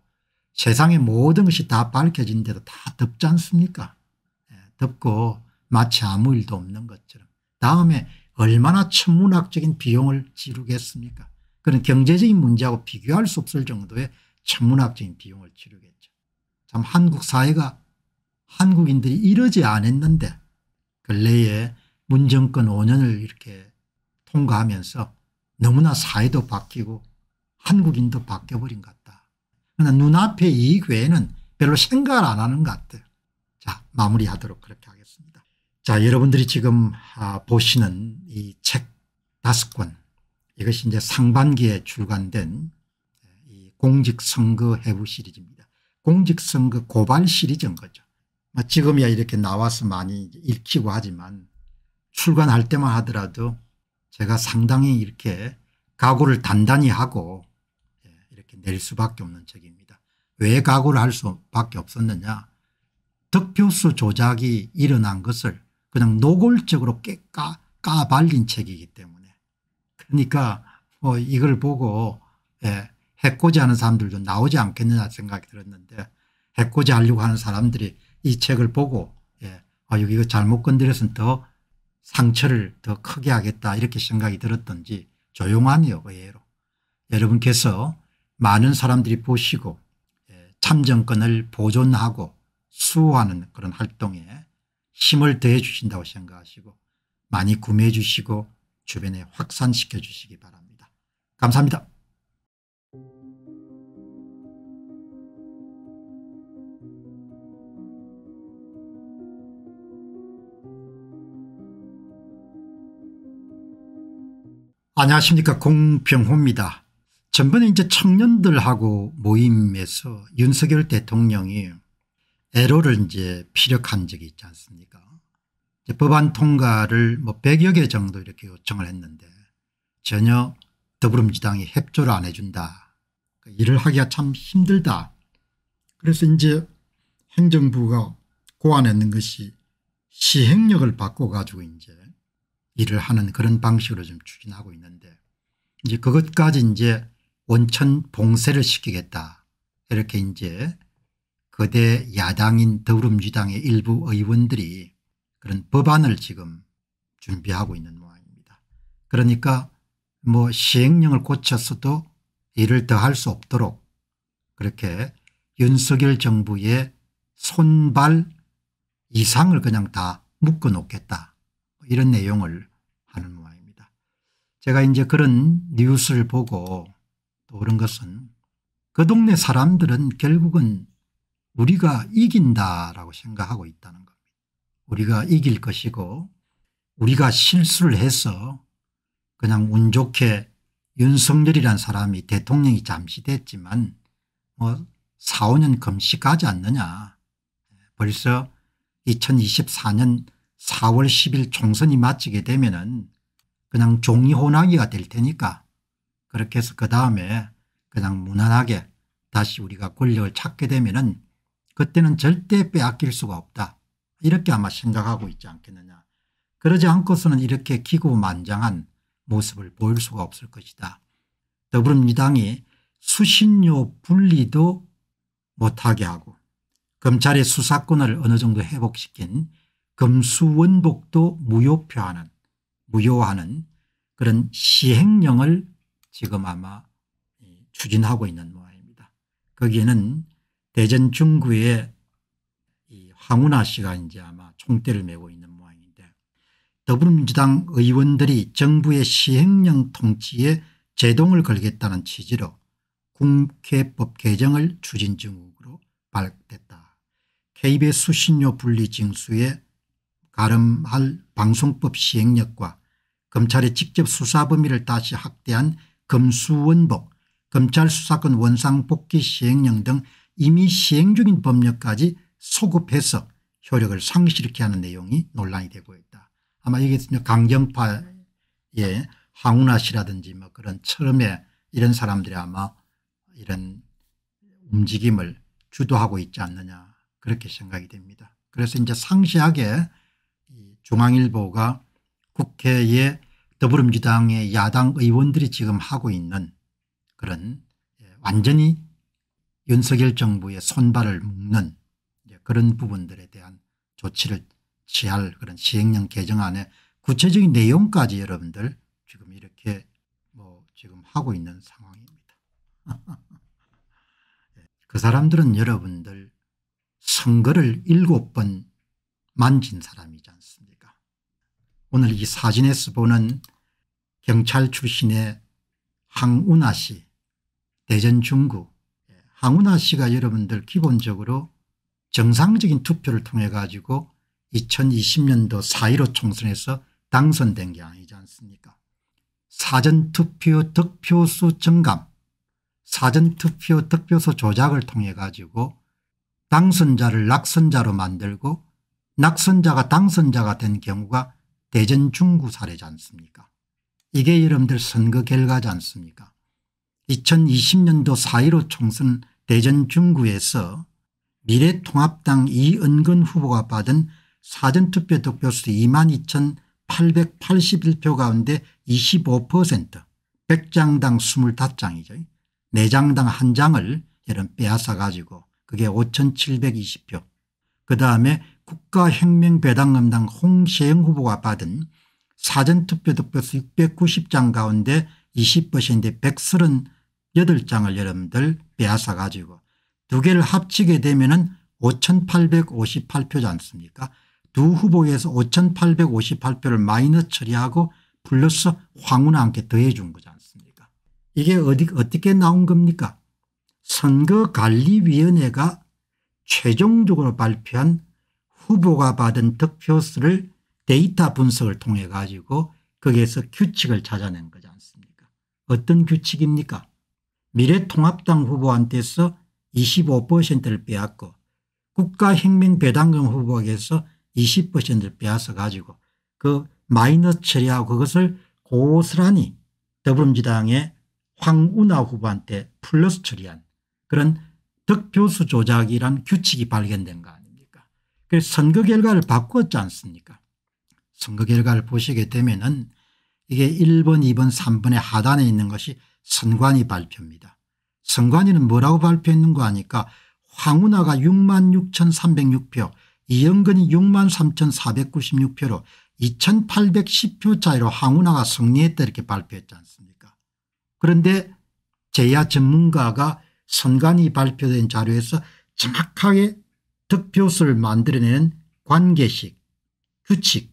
세상의 모든 것이 다 밝혀진 대로 다 덥지 않습니까 덥고 예, 마치 아무 일도 없는 것처럼 다음에 얼마나 천문학적인 비용을 지르겠습니까 그런 경제적인 문제하고 비교할 수 없을 정도의 천문학적인 비용을 치르겠죠. 참 한국 사회가 한국인들이 이러지 않았는데 근래에 문정권 5년을 이렇게 통과하면서 너무나 사회도 바뀌고 한국인도 바뀌어버린 것 같다. 그러나 눈앞에 이익 외에는 별로 생각을 안 하는 것 같아요. 자 마무리하도록 그렇게 하겠습니다. 자 여러분들이 지금 아, 보시는 이 책 다섯 권 이것이 이제 상반기에 출간된 공직선거 해부 시리즈입니다. 공직선거 고발 시리즈인 거죠. 뭐 지금이야 이렇게 나와서 많이 읽히고 하지만 출간할 때만 하더라도 제가 상당히 이렇게 각오를 단단히 하고 예, 이렇게 낼 수밖에 없는 책입니다. 왜 각오를 할 수밖에 없었느냐 득표수 조작이 일어난 것을 그냥 노골적으로 깨까 까발린 책이기 때문에 그러니까 뭐 이걸 보고 예, 해코지 하는 사람들도 나오지 않겠느냐 생각이 들었는데 해코지 하려고 하는 사람들이 이 책을 보고 예, 아, 이거 잘못 건드려서면더 상처를 더 크게 하겠다 이렇게 생각이 들었던지 조용하네요 의외로. 그 여러분께서 많은 사람들이 보시고 예, 참정권을 보존하고 수호하는 그런 활동에 힘을 더해 주신다고 생각하시고 많이 구매해 주시고 주변에 확산시켜 주시기 바랍니다. 감사합니다. 안녕하십니까 공병호입니다. 전번에 이제 청년들하고 모임에서 윤석열 대통령이 애로를 이제 피력한 적이 있지 않습니까 법안 통과를 뭐 100여 개 정도 이렇게 요청을 했는데 전혀 더불어민주당이 협조를 안 해준다. 그러니까 일을 하기가 참 힘들다. 그래서 이제 행정부가 고안했는 것이 시행력을 바꿔 가지고 이제 일을 하는 그런 방식으로 좀 추진하고 있는데 이제 그것까지 이제 원천 봉쇄를 시키겠다 이렇게 이제 거대 야당인 더불어민주당의 일부 의원들이 그런 법안을 지금 준비하고 있는 모양입니다. 그러니까 뭐 시행령을 고쳤어도 일을 더할 수 없도록 그렇게 윤석열 정부의 손발 이상을 그냥 다 묶어 놓겠다. 이런 내용을 하는 모양입니다. 제가 이제 그런 뉴스를 보고 또 그런 것은 그 동네 사람들은 결국은 우리가 이긴다라고 생각하고 있다는 겁니다. 우리가 이길 것이고 우리가 실수를 해서 그냥 운 좋게 윤석열이란 사람이 대통령이 잠시 됐지만 뭐 4, 5년 금식하지 않느냐. 벌써 2024년 4월 10일 총선이 마치게 되면 은 그냥 종이 호나기가 될 테니까 그렇게 해서 그 다음에 그냥 무난하게 다시 우리가 권력을 찾게 되면 은 그때는 절대 빼앗길 수가 없다. 이렇게 아마 생각하고 있지 않겠느냐. 그러지 않고서는 이렇게 기고만장한 모습을 보일 수가 없을 것이다. 더불어민주당이 수신료 분리도 못하게 하고 검찰의 수사권을 어느 정도 회복시킨 금수원복도 무효표하는 무효하는 그런 시행령을 지금 아마 추진하고 있는 모양입니다. 거기에는 대전 중구의 황운하 씨가 이제 아마 총대를 메고 있는 모양인데 더불어민주당 의원들이 정부의 시행령 통치에 제동을 걸겠다는 취지로 국회법 개정을 추진 중으로 발됐다. KBS 수신료 분리 징수에 가름할 방송법 시행령과 검찰의 직접 수사 범위를 다시 확대한 검수원복 검찰 수사권 원상복귀 시행령 등 이미 시행 중인 법령까지 소급해서 효력을 상실케 하는 내용이 논란이 되고 있다. 아마 여기서 강경파의 예, 황운하 씨라든지 뭐 그런 처음에 이런 사람들이 아마 이런 움직임을 주도하고 있지 않느냐 그렇게 생각이 됩니다. 그래서 이제 상시하게 중앙일보가 국회에 더불어민주당의 야당 의원들이 지금 하고 있는 그런 예, 완전히 윤석열 정부의 손발을 묶는 그런 부분들에 대한 조치를 취할 그런 시행령 개정안에 구체적인 내용까지 여러분들 지금 이렇게 뭐 지금 하고 있는 상황입니다. 예, 그 사람들은 여러분들 선거를 일곱 번 만진 사람이 오늘 이 사진에서 보는 경찰 출신의 항운하 씨 대전 중구 예, 항운하 씨가 여러분들 기본적으로 정상적인 투표를 통해 가지고 2020년도 4.15 총선에서 당선된 게 아니지 않습니까 사전투표 득표수 증감 사전투표 득표수 조작을 통해 가지고 당선자를 낙선자로 만들고 낙선자가 당선자가 된 경우가 대전 중구 사례지 않습니까 이게 여러분들 선거 결과지 않습니까 2020년도 4.15 총선 대전 중구에서 미래통합당 이은근 후보가 받은 사전투표 득표수 22,881표 가운데 25% 1장당 25장이죠. 4장당 1장을 여러분 빼앗아 가지고 그게 5,720표 그 다음에 국가혁명배당음당 홍세영 후보가 받은 사전투표 득표수 690장 가운데 20%인데 138장을 여러분들 빼앗아 가지고 두 개를 합치게 되면 은 5858표지 않습니까 두 후보에서 5858표를 마이너스 처리하고 플러스 황운하 함께 더해 준 거지 않습니까 이게 어디 어떻게 나온 겁니까 선거관리위원회가 최종적으로 발표한 후보가 받은 득표수를 데이터 분석을 통해 가지고 거기에서 규칙을 찾아낸 거지 않습니까 어떤 규칙입니까 미래통합당 후보한테서 25%를 빼앗고 국가혁명배당금 후보에게서 20%를 빼앗아 가지고 그 마이너스 처리하고 그것을 고스란히 더불어민주당의 황운하 후보한테 플러스 처리한 그런 득표수 조작이란 규칙이 발견된 거그 선거 결과를 바꿨지 않습니까 선거 결과를 보시게 되면 은 이게 1번 2번 3번의 하단에 있는 것이 선관위 발표입니다. 선관위는 뭐라고 발표했는 거 아니까 황운하가 6만 6,306표 이영근이 6만 3,496표로 2,810표 차이로 황운하가 승리했다 이렇게 발표했지 않습니까 그런데 제야 전문가가 선관위 발표된 자료에서 정확하게 득표수를 만들어내는 관계식, 규칙,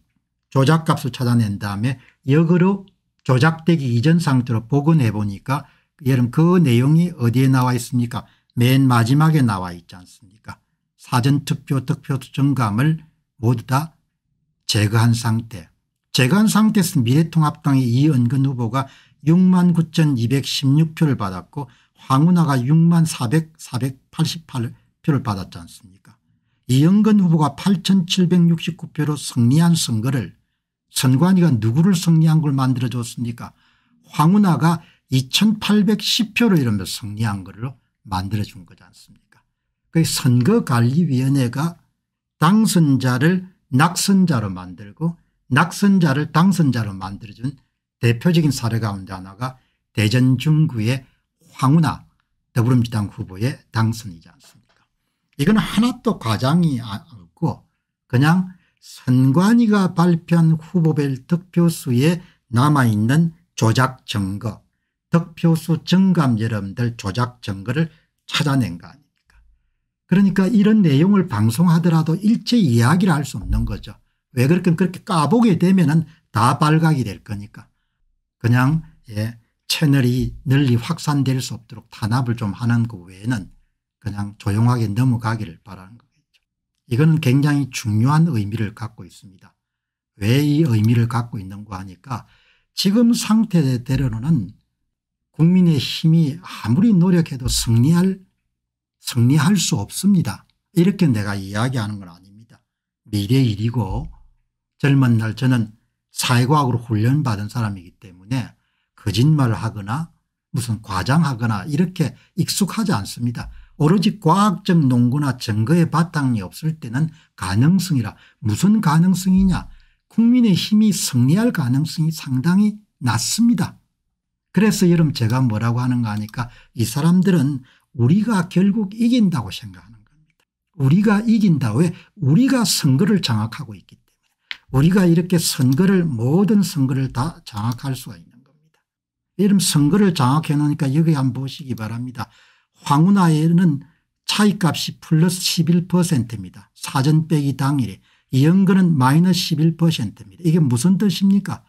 조작값을 찾아낸 다음에 역으로 조작되기 이전 상태로 복원해 보니까 여러분 그 내용이 어디에 나와 있습니까 맨 마지막에 나와 있지 않습니까 사전투표 득표 수 증감을 모두 다 제거한 상태 제거한 상태에서 미래통합당의 이은근 후보가 6만 9,216표를 받았고 황운하가 6만 400, 488표를 받았지 않습니까 이영근 후보가 8769표로 승리한 선거를 선관위가 누구를 승리한 걸 만들어줬습니까 황운하가 2810표로 이러면 승리한 걸로 만들어준 거지 않습니까 그 선거관리위원회가 당선자를 낙선자로 만들고 낙선자를 당선자로 만들어준 대표적인 사례 가운데 하나가 대전 중구의 황운하 더불어민주당 후보의 당선이지 않습니까 이건 하나도 과장이 없고 아, 그냥 선관위가 발표한 후보별 득표수에 남아있는 조작 증거 득표수 증감 여러분들 조작 증거를 찾아낸 거 아닙니까 그러니까 이런 내용을 방송하더라도 일체 이야기를 할 수 없는 거죠 왜 그렇게 그렇게 까보게 되면 은다 발각이 될 거니까 그냥 예, 채널이 널리 확산될 수 없도록 탄압을 좀 하는 그 외에는 그냥 조용하게 넘어가기를 바라는 거겠죠. 이거는 굉장히 중요한 의미를 갖고 있습니다. 왜 이 의미를 갖고 있는가 하니까 지금 상태 대로는 국민의 힘이 아무리 노력해도 승리할 승리할 수 없습니다. 이렇게 내가 이야기하는 건 아닙니다. 미래 일이고 젊은 날 저는 사회과학으로 훈련받은 사람이기 때문에 거짓말을 하거나 무슨 과장하거나 이렇게 익숙하지 않습니다. 오로지 과학적 논구나 증거의 바탕이 없을 때는 가능성이라 무슨 가능성이냐 국민의 힘이 승리할 가능성이 상당히 낮습니다. 그래서 여러분 제가 뭐라고 하는가 하니까 이 사람들은 우리가 결국 이긴다고 생각하는 겁니다. 우리가 이긴다. 왜? 우리가 선거를 장악하고 있기 때문에. 우리가 이렇게 선거를 모든 선거를 다 장악할 수가 있는 겁니다. 여러분 선거를 장악해 놓으니까 여기 한번 보시기 바랍니다. 황운하에는 차이값이 플러스 11%입니다. 사전 빼기 당일에 연근은 마이너스 11%입니다. 이게 무슨 뜻입니까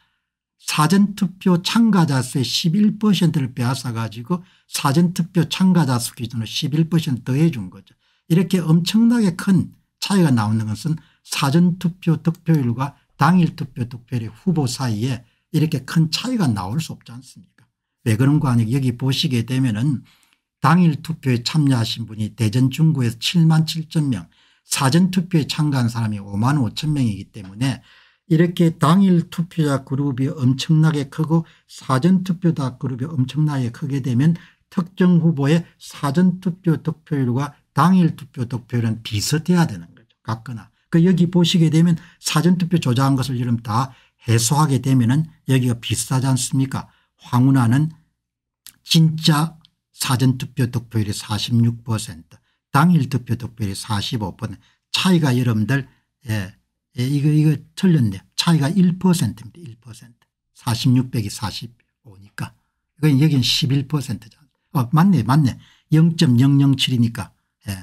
사전투표 참가자 수의 11%를 빼앗아 가지고 사전투표 참가자 수 기준으로 11% 더해 준 거죠. 이렇게 엄청나게 큰 차이가 나오는 것은 사전투표 득표율과 당일투표 득표율의 후보 사이에 이렇게 큰 차이가 나올 수 없지 않습니까 왜 그런 거 아니고 여기 보시게 되면 은 당일 투표에 참여하신 분이 대전 중구에서 7만 7천 명 사전투표에 참가한 사람이 5만 5천 명이기 때문에 이렇게 당일 투표자 그룹이 엄청나게 크고 사전투표자 그룹이 엄청나게 크게 되면 특정 후보의 사전투표 득표율과 당일 투표 득표율은 비슷해야 되는 거죠. 같거나. 그 여기 보시게 되면 사전투표 조작한 것을 여러분 다 해소하게 되면 은 여기가 비슷하지 않습니까 황운하는 진짜 사전투표 득표율이 46% 당일 투표 득표율이 45% 차이가 여러분들 예, 예 이거 이거 틀렸네요. 차이가 1%입니다. 1% 46 빼기 45니까 이건 여긴 11%잖아. 어 맞네 맞네 0.007이니까 예,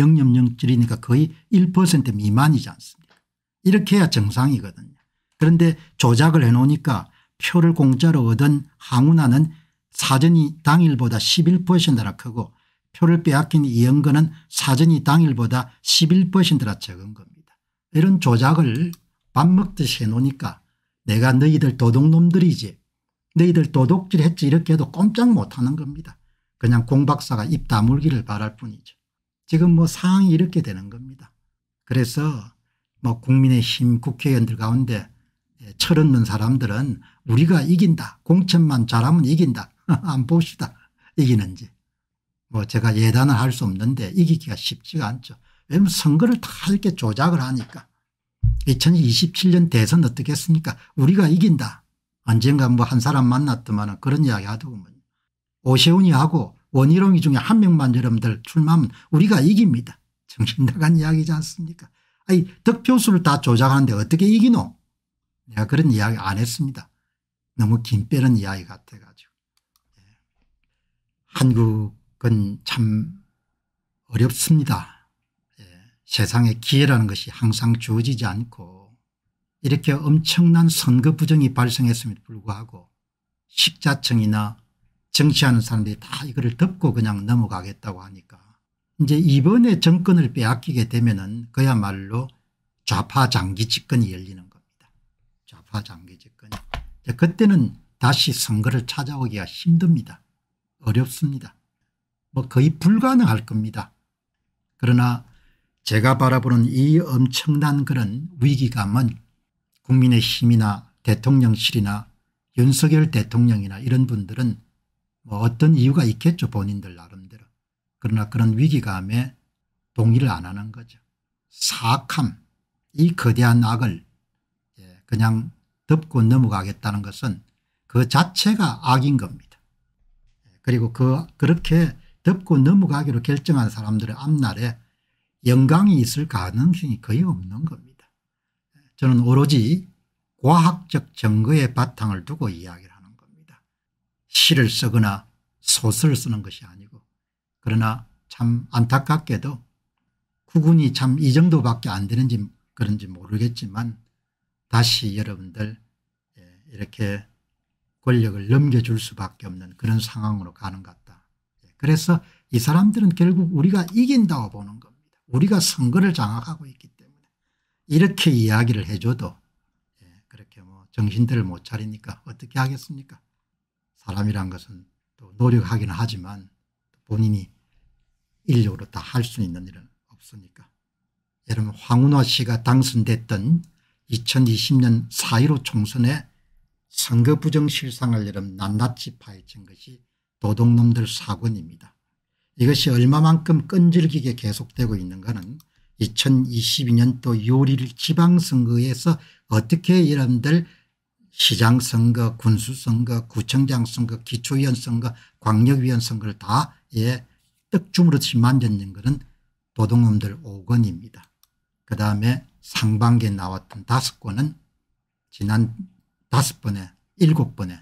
0.007이니까 거의 1% 미만이지 않습니까 이렇게 해야 정상이거든요. 그런데 조작을 해놓으니까 표를 공짜로 얻은 항우나는 사전이 당일보다 11%나 크고 표를 빼앗긴 이영근은 사전이 당일보다 11%나 적은 겁니다. 이런 조작을 밥 먹듯이 해놓으니까 내가 너희들 도둑놈들이지 너희들 도둑질 했지 이렇게 해도 꼼짝 못하는 겁니다. 그냥 공박사가 입 다물기를 바랄 뿐이죠. 지금 뭐 상황이 이렇게 되는 겁니다. 그래서 뭐 국민의힘 국회의원들 가운데 철없는 사람들은 우리가 이긴다 공천만 잘하면 이긴다 안 봅시다. 이기는지. 뭐 제가 예단을 할 수 없는데 이기기가 쉽지가 않죠. 왜냐면 선거를 다 이렇게 조작을 하니까. 2027년 대선 어떻게 습니까 우리가 이긴다. 언젠가 뭐한 사람 만났더만 그런 이야기 하더군요. 오세훈이하고 원희룡이 중에 한 명만 여러분들 출마하면 우리가 이깁니다. 정신 나간 이야기지 않습니까? 아니 득표수를 다 조작하는데 어떻게 이기노? 내가 그런 이야기 안 했습니다. 너무 긴 빼는 이야기 같아가. 한국은 참 어렵습니다. 예. 세상에 기회라는 것이 항상 주어지지 않고 이렇게 엄청난 선거 부정이 발생했음에도 불구하고 식자층이나 정치하는 사람들이 다 이거를 덮고 그냥 넘어가겠다고 하니까 이제 이번에 정권을 빼앗기게 되면 은 그야말로 좌파 장기 집권이 열리는 겁니다. 좌파 장기 집권. 그때는 다시 선거를 찾아오기가 힘듭니다. 어렵습니다. 뭐 거의 불가능할 겁니다. 그러나 제가 바라보는 이 엄청난 그런 위기감은 국민의힘이나 대통령실이나 윤석열 대통령이나 이런 분들은 뭐 어떤 이유가 있겠죠 본인들 나름대로. 그러나 그런 위기감에 동의를 안 하는 거죠. 사악함 이 거대한 악을 예, 그냥 덮고 넘어가겠다는 것은 그 자체가 악인 겁니다. 그리고 그 그렇게 덮고 넘어가기로 결정한 사람들의 앞날에 영광이 있을 가능성이 거의 없는 겁니다. 저는 오로지 과학적 증거의 바탕을 두고 이야기를 하는 겁니다. 시를 쓰거나 소설을 쓰는 것이 아니고 그러나 참 안타깝게도 구군이 참 이 정도밖에 안 되는지 그런지 모르겠지만 다시 여러분들 예, 이렇게 권력을 넘겨줄 수밖에 없는 그런 상황으로 가는 것 같다. 예, 그래서 이 사람들은 결국 우리가 이긴다고 보는 겁니다. 우리가 선거를 장악하고 있기 때문에 이렇게 이야기를 해줘도 예, 그렇게 뭐 정신들을 못 차리니까 어떻게 하겠습니까? 사람이란 것은 또 노력하기는 하지만 본인이 인력으로 다 할 수 있는 일은 없으니까. 여러분 황운화 씨가 당선됐던 2020년 4.15 총선에 선거 부정 실상을 여름 낱낱이 파헤친 것이 도둑놈들 사건입니다. 이것이 얼마만큼 끈질기게 계속되고 있는가는 2022년도 6월 1일 지방선거에서 어떻게 여러들 시장선거 군수선거 구청장선거 기초위원 선거 광역위원 선거를 다 예, 떡주무르치 만졌는 것은 도둑놈들 5건입니다. 그 다음에 상반기에 나왔던 다섯 건은 지난 다섯 번에 일곱 번에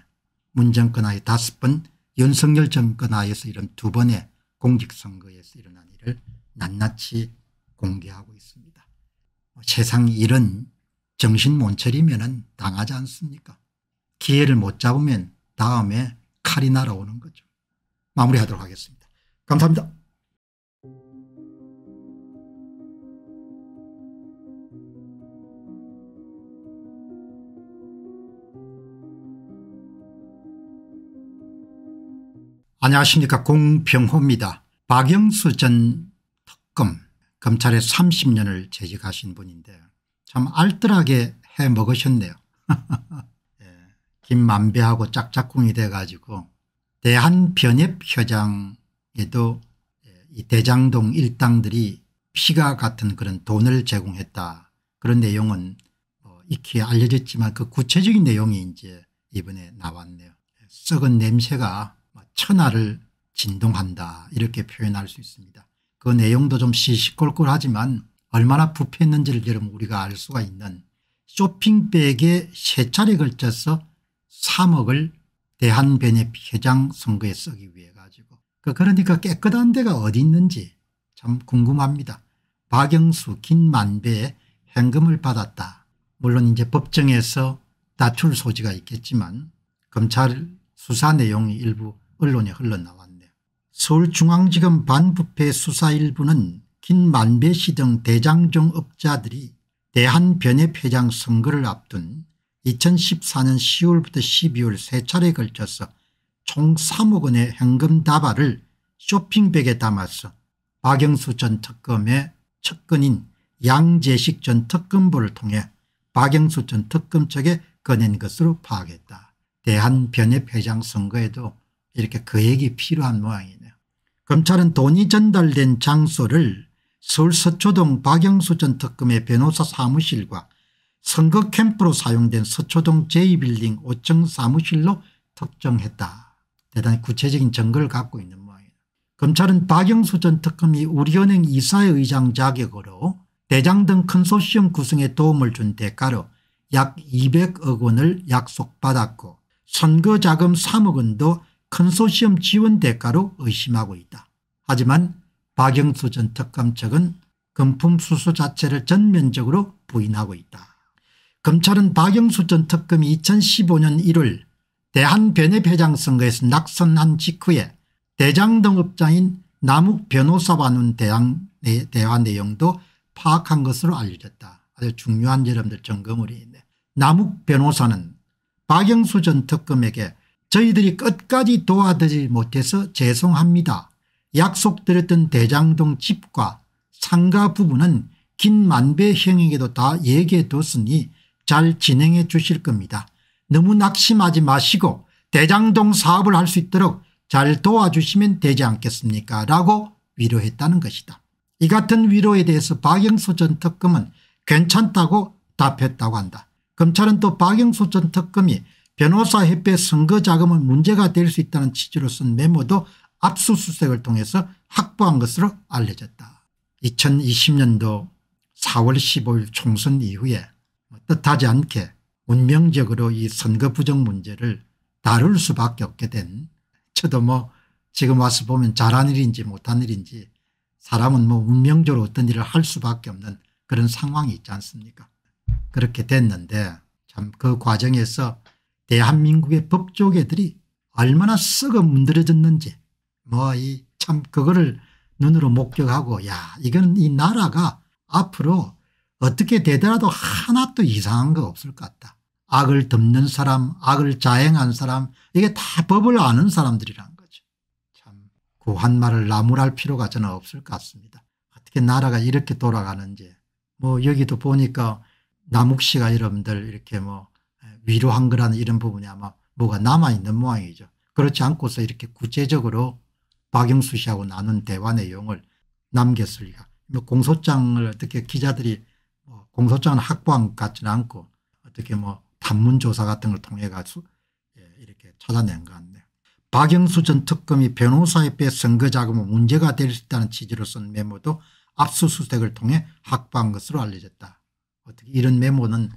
문정권 하에 다섯 번 연석열 정권 하에서 이런 두 번의 공직선거에서 일어난 일을 낱낱이 공개하고 있습니다. 뭐 세상 일은 정신 못 차리면 당하지 않습니까 기회를 못 잡으면 다음에 칼이 날아오는 거죠. 마무리하도록 하겠습니다. 감사합니다. 안녕하십니까 공병호입니다. 박영수 전 특검 검찰에 30년을 재직하신 분인데 참 알뜰하게 해 먹으셨네요. 예, 김만배하고 짝짝꿍이 돼가지고 대한변협협장에도 예, 이 대장동 일당들이 피가 같은 그런 돈을 제공했다 그런 내용은 뭐 익히 알려졌지만 그 구체적인 내용이 이제 이번에 나왔네요. 예, 썩은 냄새가 천하를 진동한다 이렇게 표현할 수 있습니다. 그 내용도 좀 시시콜콜하지만 얼마나 부패했는지를 여러분 우리가 알 수가 있는 쇼핑백에 세 차례 걸쳐서 3억을 대한변협 회장 선거에 쓰기 위해 가지고 그 그러니까 깨끗한 데가 어디 있는지 참 궁금합니다. 박영수 긴만배의 현금을 받았다. 물론 이제 법정에서 다툴 소지가 있겠지만 검찰 수사 내용이 일부 언론에 흘러나왔네. 서울중앙지검 반부패 수사 일부는 김만배 씨 등 대장정 업자들이 대한변협회장 선거를 앞둔 2014년 10월부터 12월 세 차례에 걸쳐서 총 3억 원의 현금 다발을 쇼핑백에 담아서 박영수 전 특검의 측근인 양재식 전 특검부를 통해 박영수 전 특검 측에 꺼낸 것으로 파악했다. 대한변협회장 선거에도 이렇게 거액이 필요한 모양이네요. 검찰은 돈이 전달된 장소를 서울 서초동 박영수 전 특검의 변호사 사무실과 선거 캠프로 사용된 서초동 제2빌딩 5층 사무실로 특정했다. 대단히 구체적인 증거를 갖고 있는 모양이다. 검찰은 박영수 전 특검이 우리은행 이사의장 회 자격으로 대장 등 컨소시엄 구성에 도움을 준 대가로 약 200억 원을 약속받았고 선거자금 3억 원도 컨소시엄 지원 대가로 의심하고 있다. 하지만 박영수 전 특감 측은 금품 수수 자체를 전면적으로 부인하고 있다. 검찰은 박영수 전 특검이 2015년 1월 대한변협회장 선거에서 낙선한 직후에 대장 동업자인 남욱 변호사와 눈 대항, 대화 내용도 파악한 것으로 알려졌다. 아주 중요한 여러분들 점검을 했네. 남욱 변호사는 박영수 전 특검에게 저희들이 끝까지 도와드리지 못해서 죄송합니다. 약속드렸던 대장동 집과 상가 부분은 긴 만배형에게도 다 얘기해뒀으니 잘 진행해 주실 겁니다. 너무 낙심하지 마시고 대장동 사업을 할 수 있도록 잘 도와주시면 되지 않겠습니까 라고 위로했다는 것이다. 이 같은 위로에 대해서 박영수 전 특검은 괜찮다고 답했다고 한다. 검찰은 또 박영수 전 특검이 변호사협회 선거자금은 문제가 될 수 있다는 취지로 쓴 메모도 압수수색을 통해서 확보한 것으로 알려졌다. 2020년도 4월 15일 총선 이후에 뭐 뜻하지 않게 운명적으로 이 선거 부정 문제를 다룰 수밖에 없게 된 저도 뭐 지금 와서 보면 잘한 일인지 못한 일인지 사람은 뭐 운명적으로 어떤 일을 할 수밖에 없는 그런 상황이 있지 않습니까 그렇게 됐는데 참 그 과정에서 대한민국의 법조계들이 얼마나 썩어 문드러졌는지 뭐이참 그거를 눈으로 목격하고 야 이건 이 나라가 앞으로 어떻게 되더라도 하나 도 이상한 거 없을 것 같다. 악을 덮는 사람 악을 자행한 사람 이게 다 법을 아는 사람들이란 거죠. 참구한 그 말을 나무랄 필요가 저는 없을 것 같습니다. 어떻게 나라가 이렇게 돌아가는지 뭐 여기도 보니까 남욱 씨가 여러분들 이렇게 뭐 위로한 거라는 이런 부분이 아마 뭐가 남아있는 모양이죠. 그렇지 않고서 이렇게 구체적으로 박영수 씨하고 나눈 대화 내용을 남겼으니까뭐 공소장을 어떻게 기자들이 뭐공소장을 확보한 것 같지는 않고 어떻게 뭐탐문조사 같은 걸 통해 가지고 예, 이렇게 찾아낸 것 같네요. 박영수 전 특검이 변호사에 빼 선거 자금은 문제가 될 수 있다는 취지로 쓴 메모도 압수수색을 통해 확보한 것으로 알려졌다. 어떻게 이런 메모는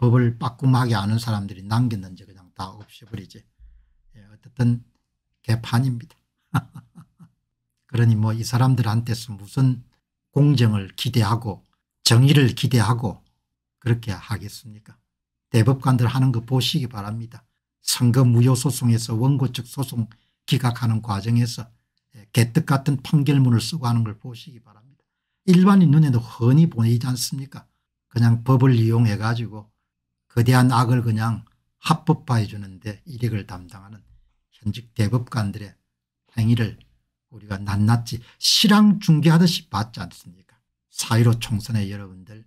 법을 빠꾸막이 아는 사람들이 남겼는지 그냥 다 없애버리지. 예, 어쨌든 개판입니다. 그러니 뭐 이 사람들한테서 무슨 공정을 기대하고 정의를 기대하고 그렇게 하겠습니까 대법관들 하는 거 보시기 바랍니다. 선거 무효 소송에서 원고 측 소송 기각하는 과정에서 예, 개떡 같은 판결문을 쓰고 하는 걸 보시기 바랍니다. 일반인 눈에도 흔히 보이지 않습니까 그냥 법을 이용해 가지고 거대한 악을 그냥 합법화해 주는데 이력을 담당하는 현직 대법관들의 행위를 우리가 낱낱이 실황 중계하듯이 봤지 않습니까 사이로 총선에 여러분들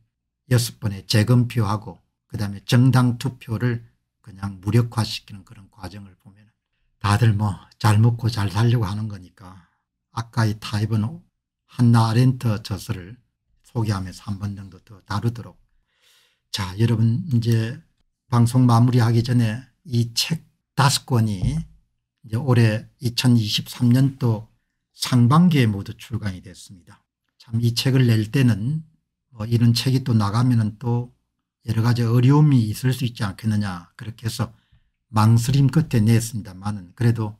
여섯 번의 재검표하고 그다음에 정당 투표를 그냥 무력화시키는 그런 과정을 보면 다들 뭐 잘 먹고 잘 살려고 하는 거니까 아까 이 타입은 한나 아렌트 저서를 소개하면서 한 번 정도 더 다루도록 자, 여러분 이제 방송 마무리하기 전에 이 책 다섯 권이 이제 올해 2023년도 상반기에 모두 출간이 됐습니다. 참 이 책을 낼 때는 뭐 이런 책이 또 나가면은 또 여러 가지 어려움이 있을 수 있지 않겠느냐 그렇게 해서 망설임 끝에 냈습니다만 그래도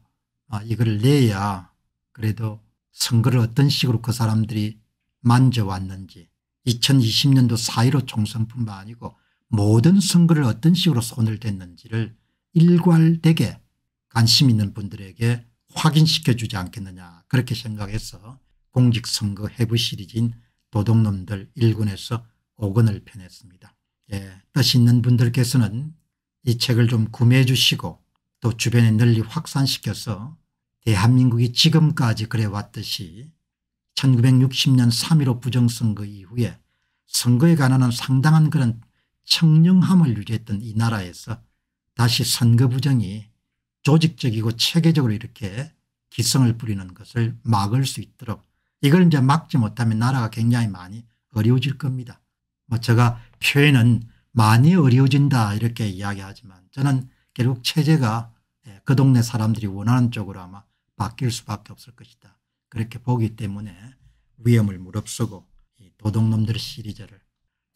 아 이걸 내야 그래도 선거를 어떤 식으로 그 사람들이 만져왔는지 2020년도 4.15 총선뿐만 아니고 모든 선거를 어떤 식으로 손을 댔는지를 일괄되게 관심 있는 분들에게 확인시켜 주지 않겠느냐 그렇게 생각해서 공직선거 해부 시리즈인 도둑놈들 1군에서5군을편했습니다 예, 뜻 있는 분들께서는 이 책을 좀 구매해 주시고 또 주변에 널리 확산시켜서 대한민국이 지금까지 그래왔듯이 1960년 3.15 부정선거 이후에 선거에 관한 상당한 그런 청렴함을 유지했던 이 나라에서 다시 선거 부정이 조직적이고 체계적으로 이렇게 기성을 부리는 것을 막을 수 있도록 이걸 이제 막지 못하면 나라가 굉장히 많이 어려워질 겁니다. 뭐 제가 표현은 많이 어려워진다 이렇게 이야기하지만 저는 결국 체제가 예, 그 동네 사람들이 원하는 쪽으로 아마 바뀔 수밖에 없을 것이다. 그렇게 보기 때문에 위험을 무릅쓰고 도둑놈들 시리즈를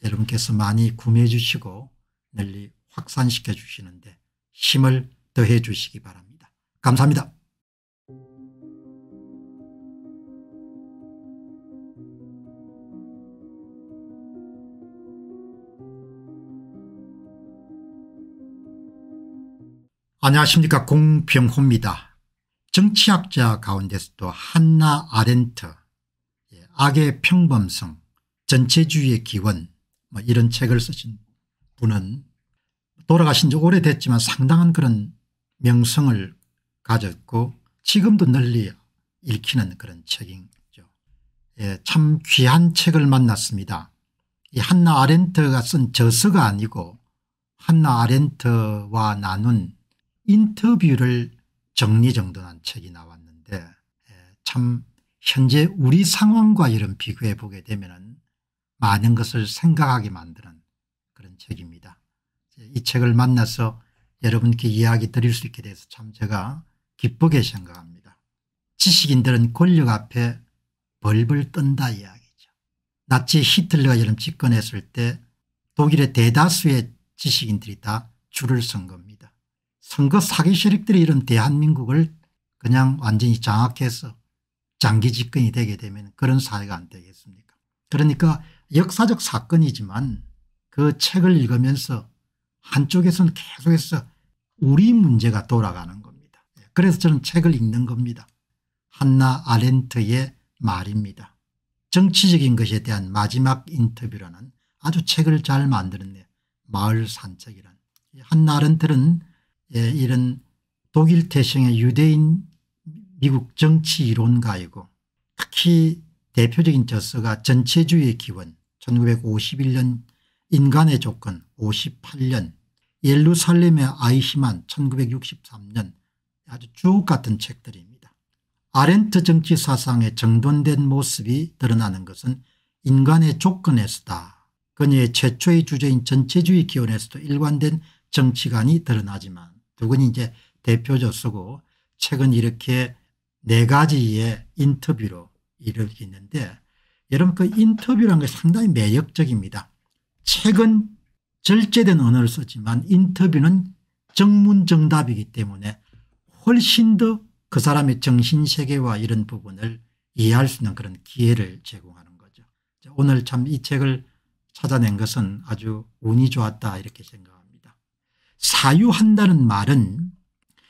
여러분께서 많이 구매해 주시고 널리 확산시켜 주시는데 힘을 더해 주시기 바랍니다. 감사합니다. 안녕하십니까 공병호입니다. 정치학자 가운데서도 한나 아렌트 예, 악의 평범성 전체주의의 기원 뭐 이런 책을 쓰신 분은 돌아가신 지 오래됐지만 상당한 그런 명성을 가졌고 지금도 널리 읽히는 그런 책이죠. 예, 참 귀한 책을 만났습니다. 이 한나 아렌트가 쓴 저서가 아니고 한나 아렌트와 나눈 인터뷰를 정리정돈한 책이 나왔는데 예, 참 현재 우리 상황과 이런 비교해 보게 되면 많은 것을 생각하게 만드는 그런 책입니다. 이 책을 만나서 여러분께 이야기 드릴 수 있게 돼서 참 제가 기쁘게 생각합니다. 지식인들은 권력 앞에 벌벌 떤다 이야기죠. 나치 히틀러가 이런 집권했을 때 독일의 대다수의 지식인들이 다 줄을 선 겁니다. 선거 사기 세력들이 이런 대한민국을 그냥 완전히 장악해서 장기 집권이 되게 되면 그런 사회가 안 되겠습니까 그러니까 역사적 사건이지만 그 책을 읽으면서 한쪽에서는 계속해서 우리 문제가 돌아가는 겁니다. 예, 그래서 저는 책을 읽는 겁니다. 한나 아렌트의 말입니다. 정치적인 것에 대한 마지막 인터뷰라는 아주 책을 잘 만드는 마을 산책이란. 예, 한나 아렌트는 예, 이런 독일 태생의 유대인 미국 정치 이론가이고 특히 대표적인 저서가 전체주의의 기원 1951년 인간의 조건 58년 예루살렘의 아이히만 1963년 아주 쭉 같은 책들입니다. 아렌트 정치 사상의 정돈된 모습이 드러나는 것은 인간의 조건에서다. 그녀의 최초의 주제인 전체주의 기원에서도 일관된 정치관이 드러나지만 두 분이 이제 대표적 쓰고 최근 이렇게 네 가지의 인터뷰로 이을 했는데 여러분 그인터뷰라는게 상당히 매력적입니다. 책은 절제된 언어를 썼지만 인터뷰는 정문정답이기 때문에 훨씬 더 그 사람의 정신세계와 이런 부분을 이해할 수 있는 그런 기회를 제공하는 거죠. 오늘 참 이 책을 찾아낸 것은 아주 운이 좋았다 이렇게 생각합니다. 사유한다는 말은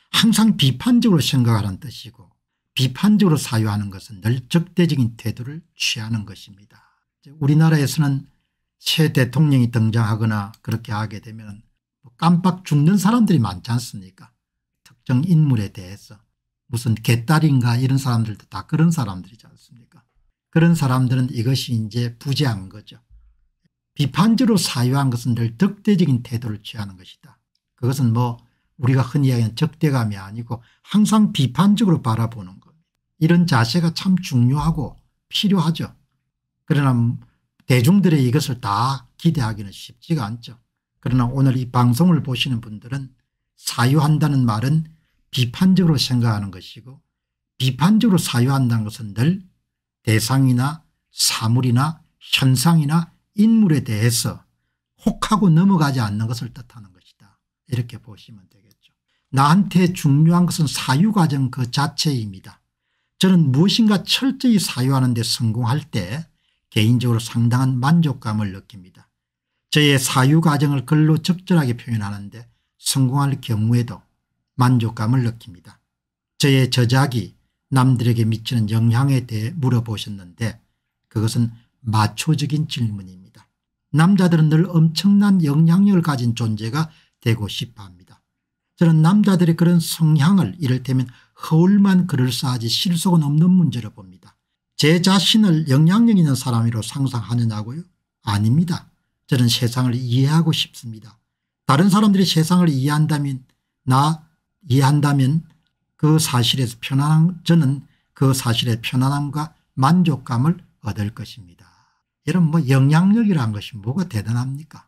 항상 비판적으로 생각하는 뜻이고 비판적으로 사유하는 것은 늘 적대적인 태도를 취하는 것입니다. 우리나라에서는 새 대통령이 등장하거나 그렇게 하게 되면 뭐 깜빡 죽는 사람들이 많지 않습니까 특정 인물에 대해서 무슨 개딸인가 이런 사람들도 다 그런 사람들이지 않습니까 그런 사람들은 이것이 이제 부재한 거죠. 비판적으로 사유한 것은 늘 적대적인 태도를 취하는 것이다. 그것은 뭐 우리가 흔히 이야기하는 적대감이 아니고 항상 비판적으로 바라보는 겁 이런 자세가 참 중요하고 필요하죠. 그러나 대중들의 이것을 다 기대하기는 쉽지가 않죠. 그러나 오늘 이 방송을 보시는 분들은 사유한다는 말은 비판적으로 생각하는 것이고 비판적으로 사유한다는 것은 늘 대상이나 사물이나 현상이나 인물에 대해서 혹하고 넘어가지 않는 것을 뜻하는 것니다 이렇게 보시면 되겠죠. 나한테 중요한 것은 사유과정 그 자체입니다. 저는 무엇인가 철저히 사유하는 데 성공할 때 개인적으로 상당한 만족감을 느낍니다. 저의 사유과정을 글로 적절하게 표현하는데 성공할 경우에도 만족감을 느낍니다. 저의 저작이 남들에게 미치는 영향에 대해 물어보셨는데 그것은 마초적인 질문입니다. 남자들은 늘 엄청난 영향력을 가진 존재가 되고 싶어합니다. 저는 남자들의 그런 성향을 이를테면 허울만 그럴싸하지 실속은 없는 문제로 봅니다. 제 자신을 영향력 있는 사람으로 상상하느냐고요? 아닙니다. 저는 세상을 이해하고 싶습니다. 다른 사람들이 세상을 이해한다면 나 이해한다면 그 사실에서 편안한 저는 그 사실의 편안함과 만족감을 얻을 것입니다. 여러분 뭐 영향력이라는 것이 뭐가 대단합니까?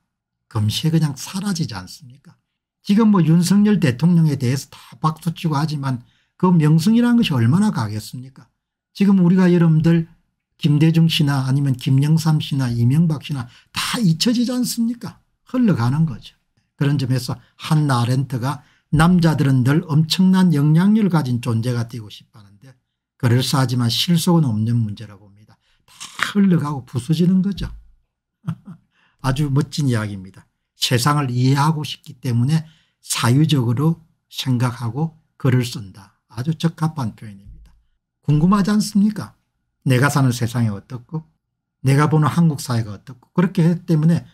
금시에 그냥 사라지지 않습니까 지금 뭐 윤석열 대통령에 대해서 다 박수치고 하지만 그 명성이라는 것이 얼마나 가겠습니까 지금 우리가 여러분들 김대중 씨나 아니면 김영삼 씨나 이명박 씨나 다 잊혀지지 않습니까 흘러가는 거죠 그런 점에서 한나 렌트가 남자들은 늘 엄청난 영향력을 가진 존재가 되고 싶다는데 그럴싸하지만 실속은 없는 문제라고 봅니다. 다 흘러가고 부서지는 거죠. 아주 멋진 이야기입니다. 세상을 이해하고 싶기 때문에 사유적으로 생각하고 글을 쓴다. 아주 적합한 표현입니다. 궁금하지 않습니까? 내가 사는 세상이 어떻고 내가 보는 한국 사회가 어떻고 그렇게 했기 때문에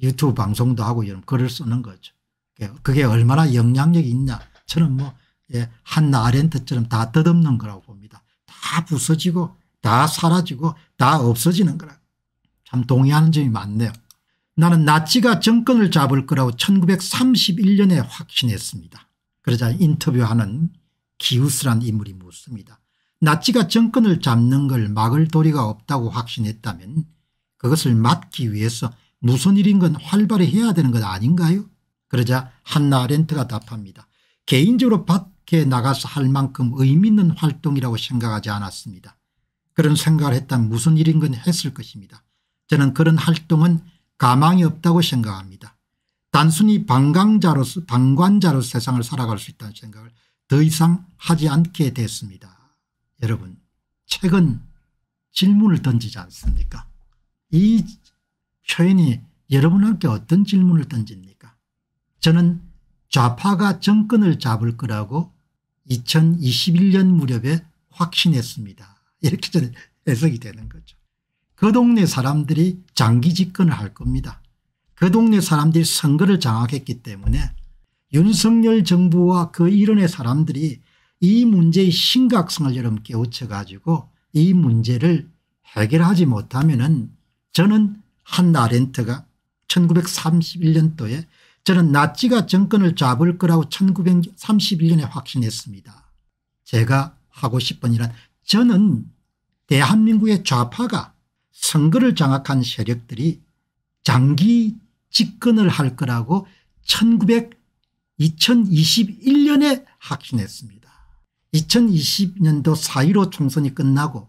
유튜브 방송도 하고 이런 글을 쓰는 거죠. 예, 그게 얼마나 영향력이 있냐. 저는 뭐 예, 한나 아렌트처럼 다 뜯없는 거라고 봅니다. 다 부서지고 다 사라지고 다 없어지는 거라. 참 동의하는 점이 많네요. 나는 나치가 정권을 잡을 거라고 1931년에 확신했습니다. 그러자 인터뷰하는 기우스란 인물이 묻습니다. 나치가 정권을 잡는 걸 막을 도리가 없다고 확신했다면 그것을 막기 위해서 무슨 일인 건 활발히 해야 되는 것 아닌가요? 그러자 한나 렌트가 답합니다. 개인적으로 밖에 나가서 할 만큼 의미 있는 활동이라고 생각하지 않았습니다. 그런 생각을 했다면 무슨 일인 건 했을 것입니다. 저는 그런 활동은 가망이 없다고 생각합니다. 단순히 방광자로서 방관자로 세상을 살아갈 수 있다는 생각을 더 이상 하지 않게 됐습니다. 여러분 최근 질문을 던지지 않습니까 이 표현이 여러분한테 어떤 질문을 던집니까 저는 좌파가 정권을 잡을 거라고 2021년 무렵에 확신했습니다. 이렇게 저는 해석이 되는 거죠. 그 동네 사람들이 장기 집권을 할 겁니다. 그 동네 사람들이 선거를 장악했기 때문에 윤석열 정부와 그 일원의 사람들이 이 문제의 심각성을 여러분 깨우쳐 가지고 이 문제를 해결하지 못하면 은 저는 한나 렌트가 1931년도에 저는 나치가 정권을 잡을 거라고 1931년에 확신했습니다. 제가 하고 싶은 일은 저는 대한민국의 좌파가 선거를 장악한 세력들이 장기 집권을 할 거라고 1900, 2021년에 확신했습니다. 2020년도 4.15 총선이 끝나고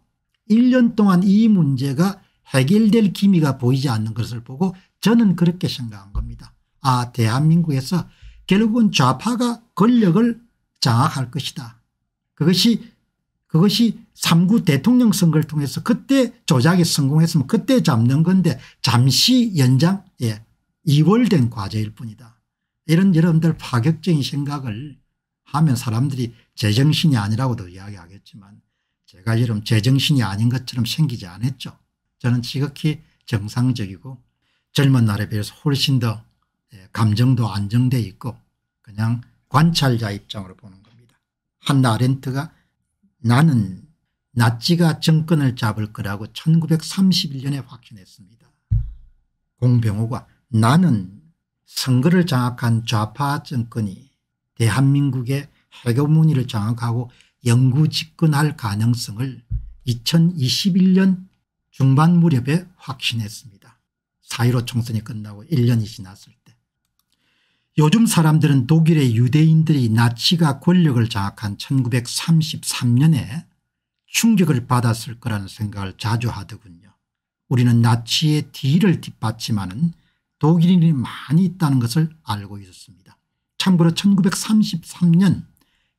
1년 동안 이 문제가 해결될 기미가 보이지 않는 것을 보고 저는 그렇게 생각한 겁니다. 아 대한민국에서 결국은 좌파가 권력을 장악할 것이다. 그것이 그것이 3구 대통령 선거를 통해서 그때 조작에 성공했으면 그때 잡는 건데 잠시 연장 예 이월된 과제일 뿐이다. 이런 여러분들 파격적인 생각을 하면 사람들이 제정신이 아니라고도 이야기하겠지만 제가 여러분 제정신이 아닌 것처럼 생기지 않았죠. 저는 지극히 정상적이고 젊은 날에 비해서 훨씬 더 예, 감정도 안정돼 있고 그냥 관찰자 입장으로 보는 겁니다. 한나 렌트가 나는 나치가 정권을 잡을 거라고 1931년에 확신했습니다. 공병호가 나는 선거를 장악한 좌파 정권이 대한민국의 해교문의를 장악하고 영구 집권할 가능성을 2021년 중반 무렵에 확신했습니다. 4.15 총선이 끝나고 1년이 지났을 때. 요즘 사람들은 독일의 유대인들이 나치가 권력을 장악한 1933년에 충격을 받았을 거라는 생각을 자주 하더군요. 우리는 나치의 뒤를 뒷받침하는 독일인이 많이 있다는 것을 알고 있었습니다. 참고로 1933년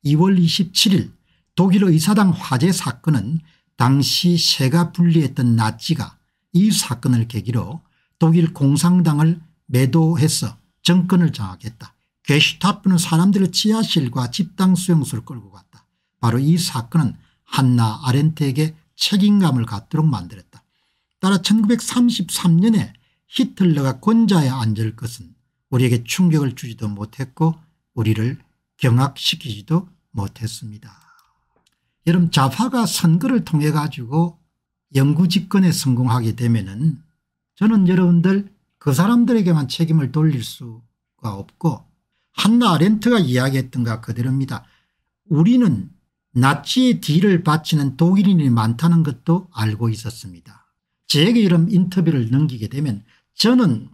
2월 27일 독일 의사당 화재 사건은 당시 세가 분리했던 나치가 이 사건을 계기로 독일 공산당을 매도해서 정권을 장악했다. 괴슈타프는 사람들을 지하실과 집단 수용소를 끌고 갔다. 바로 이 사건은 한나 아렌트에게 책임감을 갖도록 만들었다. 따라 1933년에 히틀러가 권좌에 앉을 것은 우리에게 충격을 주지도 못했고 우리를 경악시키지도 못했습니다. 여러분 좌파가 선거를 통해 가지고 영구 집권에 성공하게 되면은 저는 여러분들 그 사람들에게만 책임을 돌릴 수가 없고 한나 아렌트가 이야기했던가 그대로입니다. 우리는 나치의 뒤를 바치는 독일인이 많다는 것도 알고 있었습니다. 제게 이런 인터뷰를 넘기게 되면 저는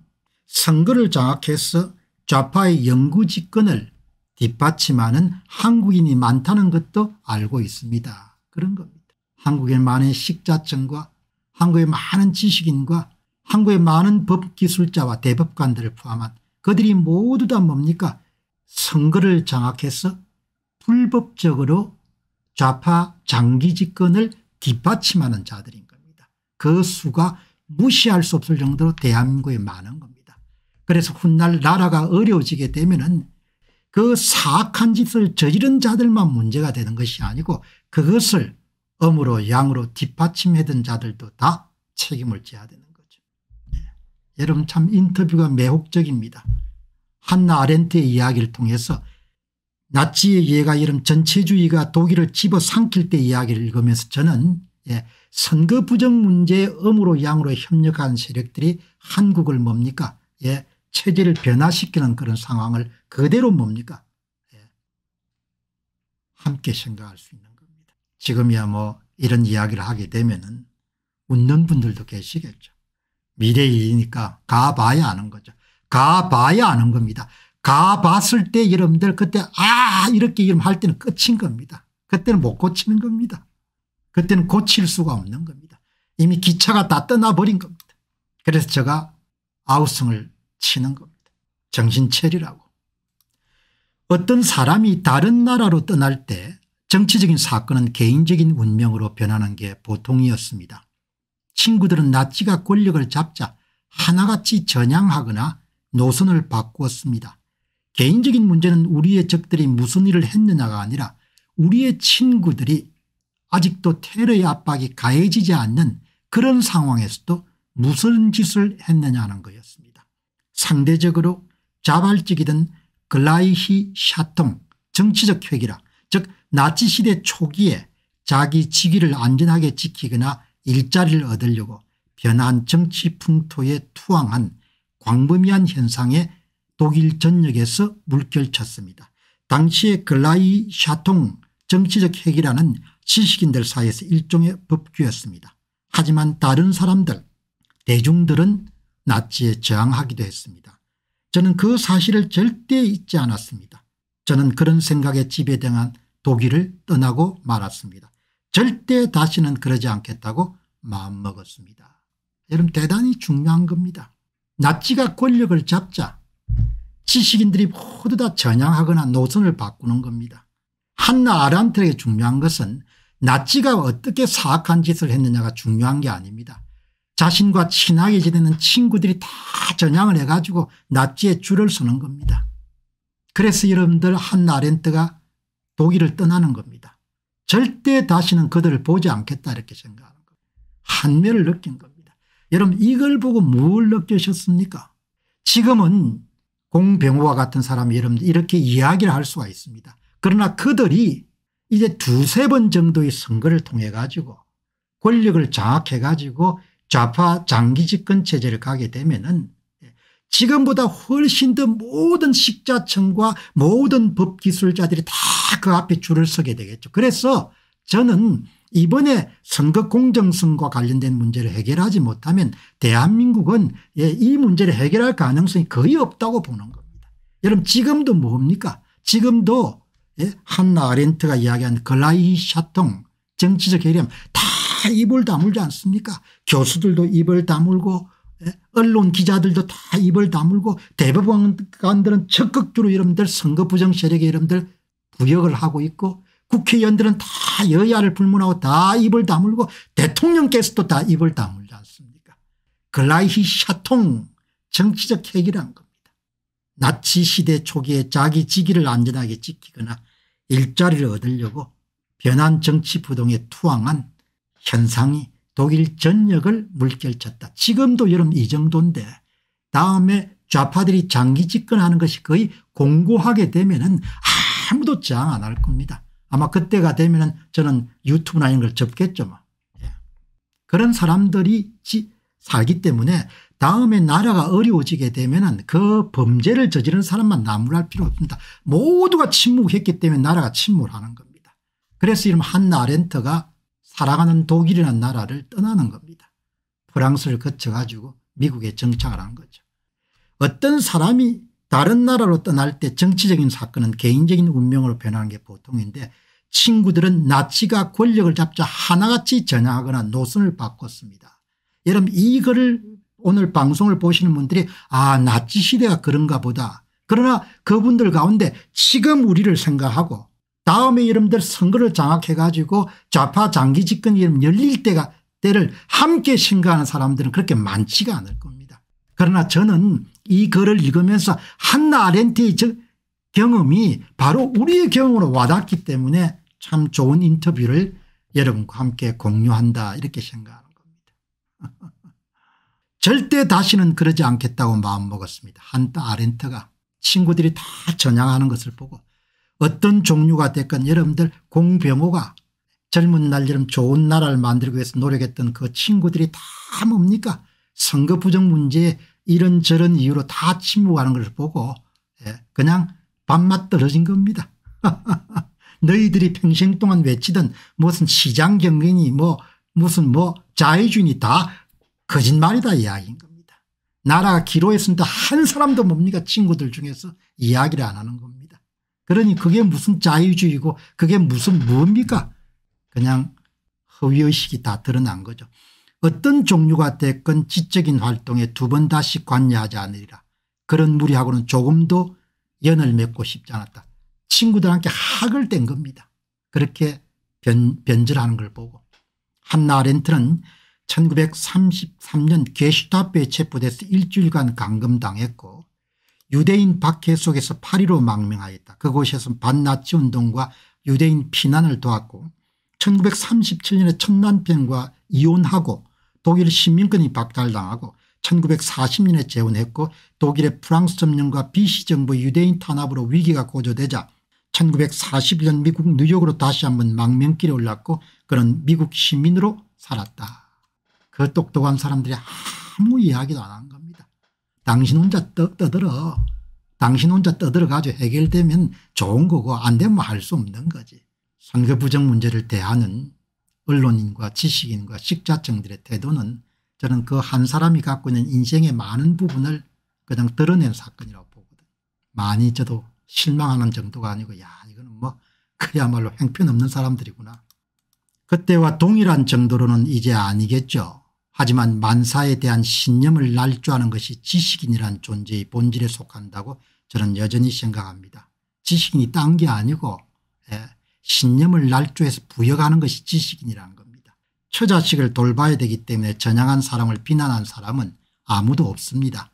선거를 장악해서 좌파의 영구집권을 뒷받침하는 한국인이 많다는 것도 알고 있습니다. 그런 겁니다. 한국의 많은 식자층과 한국의 많은 지식인과 한국의 많은 법기술자와 대법관들을 포함한 그들이 모두 다 뭡니까 선거를 장악해서 불법적으로 좌파 장기 집권을 뒷받침하는 자들인 겁니다. 그 수가 무시할 수 없을 정도로 대한민국에 많은 겁니다. 그래서 훗날 나라가 어려워지게 되면 은그 사악한 짓을 저지른 자들만 문제가 되는 것이 아니고 그것을 음으로 양으로 뒷받침해둔 자들도 다 책임을 져야 되는 거죠. 네. 여러분 참 인터뷰가 매혹적입니다. 한나 아렌트의 이야기를 통해서 나치의 예가이름 전체주의가 독일을 집어삼킬 때 이야기를 읽으면서 저는 예, 선거 부정 문제의 음으로 양으로 협력한 세력들이 한국을 뭡니까 예, 체제를 변화시키는 그런 상황을 그대로 뭡니까 예, 함께 생각할 수 있는 겁니다. 지금이야 뭐 이런 이야기를 하게 되면 은 웃는 분들도 계시겠죠. 미래이니까 가봐야 아는 거죠. 가봐야 아는 겁니다. 가봤을 때 여러분들 그때 아 이렇게 이름 할 때는 끝인 겁니다. 그때는 못 고치는 겁니다. 그때는 고칠 수가 없는 겁니다. 이미 기차가 다 떠나버린 겁니다. 그래서 제가 아우성을 치는 겁니다. 정신 체리라고 어떤 사람이 다른 나라로 떠날 때 정치적인 사건은 개인적인 운명으로 변하는 게 보통이었습니다. 친구들은 나치가 권력을 잡자 하나같이 전향하거나 노선을 바꾸었습니다. 개인적인 문제는 우리의 적들이 무슨 일을 했느냐가 아니라 우리의 친구들이 아직도 테러의 압박이 가해지지 않는 그런 상황에서도 무슨 짓을 했느냐는 거였습니다. 상대적으로 자발적이던 글라이히 샤통 정치적 회기라 즉 나치시대 초기에 자기 직위를 안전하게 지키거나 일자리를 얻으려고 변한 정치 풍토에 투항한 광범위한 현상에 독일 전역에서 물결쳤습니다. 당시에 글라이 샤통 정치적 핵이라는 지식인들 사이에서 일종의 법규였습니다. 하지만 다른 사람들 대중들은 나치에 저항하기도 했습니다. 저는 그 사실을 절대 잊지 않았습니다. 저는 그런 생각에 지배당한 독일을 떠나고 말았습니다. 절대 다시는 그러지 않겠다고 마음먹었습니다. 여러분 대단히 중요한 겁니다. 나치가 권력을 잡자 지식인들이 모두 다 전향하거나 노선을 바꾸는 겁니다. 한나 아란트에게 중요한 것은 나치가 어떻게 사악한 짓을 했느냐가 중요한 게 아닙니다. 자신과 친하게 지내는 친구들이 다 전향을 해가지고 나치에 줄을 서는 겁니다. 그래서 여러분들 한나 아렌트가 독일을 떠나는 겁니다. 절대 다시는 그들을 보지 않겠다 이렇게 생각하는 겁니다. 한멸을 느낀 겁니다. 여러분 이걸 보고 뭘 느끼셨습니까? 지금은 공병호와 같은 사람이 여러분 이렇게 이야기를 할 수가 있습니다. 그러나 그들이 이제 두세 번 정도의 선거를 통해 가지고 권력을 장악해 가지고 좌파 장기 집권 체제를 가게 되면은 지금보다 훨씬 더 모든 식자층과 모든 법기술자들이 다 그 앞에 줄을 서게 되겠죠. 그래서 저는 이번에 선거 공정성과 관련된 문제를 해결하지 못하면 대한민국은 예, 이 문제를 해결할 가능성이 거의 없다고 보는 겁니다. 여러분 지금도 뭡니까 지금도 예, 한나 아렌트가 이야기한 글라이샤통 정치적 해렴 다 입을 다물지 않습니까 교수들도 입을 다물고 예, 언론 기자들도 다 입을 다물고 대법관들은 적극적으로 여러분들 선거 부정 세력에 여러분들 부역을 하고 있고 국회의원들은 다 여야를 불문하고 다 입을 다물고 대통령께서도 다 입을 다물지 않습니까 글라이히 샤통 정치적 해결한 겁니다. 나치 시대 초기에 자기 직위를 안전하게 지키거나 일자리를 얻으려고 변한 정치 부동에 투항한 현상이 독일 전역을 물결쳤다. 지금도 여름 이 정도인데 다음에 좌파들이 장기 집권하는 것이 거의 공고하게 되면 은 아무도 저항 안할 겁니다. 아마 그때가 되면은 저는 유튜브나 이런 걸 접겠죠. 뭐. 예. 그런 사람들이 지, 살기 때문에 다음에 나라가 어려워지게 되면은 그 범죄를 저지른 사람만 나무랄 필요 없습니다. 모두가 침묵했기 때문에 나라가 침몰하는 겁니다. 그래서 이런 한나 렌터가살아가는 독일이라는 나라를 떠나는 겁니다. 프랑스를 거쳐가지고 미국에 정착을 한 거죠. 어떤 사람이 다른 나라로 떠날 때 정치적인 사건은 개인적인 운명으로 변하는 게 보통인데 친구들은 나치가 권력을 잡자 하나같이 전향하거나 노선을 바꿨습니다. 여러분 이 글을 오늘 방송을 보시는 분들이 아 나치 시대가 그런가 보다. 그러나 그분들 가운데 지금 우리를 생각하고 다음에 여러분들 선거를 장악해 가지고 좌파 장기 집권이 열릴 때가 때를 함께 생각하는 사람들은 그렇게 많지가 않을 겁니다. 그러나 저는 이 글을 읽으면서 한나 아렌트의 저 경험이 바로 우리의 경험으로 와닿기 때문에 참 좋은 인터뷰를 여러분과 함께 공유한다 이렇게 생각하는 겁니다. 절대 다시는 그러지 않겠다고 마음먹었습니다. 한나 아렌트가 친구들이 다 전향하는 것을 보고 어떤 종류가 됐건 여러분들 공병호가 젊은 날여름 좋은 나라를 만들기 위해서 노력했던 그 친구들이 다 뭡니까 선거 부정 문제에 이런저런 이유로 다 침묵하는 것을 보고 예, 그냥 밥맛 떨어진 겁니다. 너희들이 평생 동안 외치던 무슨 시장 경쟁이 뭐 무슨 뭐자유주의다 거짓말이다 이야기인 겁니다. 나라가 기로했습니다. 한 사람도 뭡니까 친구들 중에서 이야기를 안 하는 겁니다. 그러니 그게 무슨 자유주의고 그게 무슨 뭡니까 그냥 허위의식이 다 드러난 거죠. 어떤 종류가 됐건 지적인 활동에 두 번 다시 관여하지 않으리라. 그런 무리하고는 조금도 연을 맺고 싶지 않았다. 친구들한테 학을 뗀 겁니다. 그렇게 변, 변절하는 걸 보고. 한나 렌트는 1933년 게슈타페에 체포돼서 일주일간 감금당했고 유대인 박해 속에서 파리로 망명하였다. 그곳에서 반나치 운동과 유대인 피난을 도왔고 1937년에 천남편과 이혼하고 독일 시민권이 박탈당하고 1940년에 재혼했고 독일의 프랑스 점령과 비시정부 유대인 탄압으로 위기가 고조되자 1941년 미국 뉴욕으로 다시 한번 망명길에 올랐고 그는 미국 시민으로 살았다. 그 똑똑한 사람들이 아무 이야기도 안 한 겁니다. 당신 혼자 떠들어. 당신 혼자 떠들어가지고 해결되면 좋은 거고 안 되면 할 수 없는 거지. 선거 부정 문제를 대하는 언론인과 지식인과 식자층들의 태도는 저는 그 한 사람이 갖고 있는 인생의 많은 부분을 그냥 드러낸 사건이라고 보거든 많이 저도 실망하는 정도가 아니고 야 이거는 뭐 그야말로 행편없는 사람들이구나. 그때와 동일한 정도로는 이제 아니겠죠. 하지만 만사에 대한 신념을 날조하는 것이 지식인이란 존재의 본질에 속한다고 저는 여전히 생각합니다. 지식인이 딴 게 아니고 신념을 날조해서 부여하는 것이 지식인이라는 겁니다. 처자식을 돌봐야 되기 때문에 전향한 사람을 비난한 사람은 아무도 없습니다.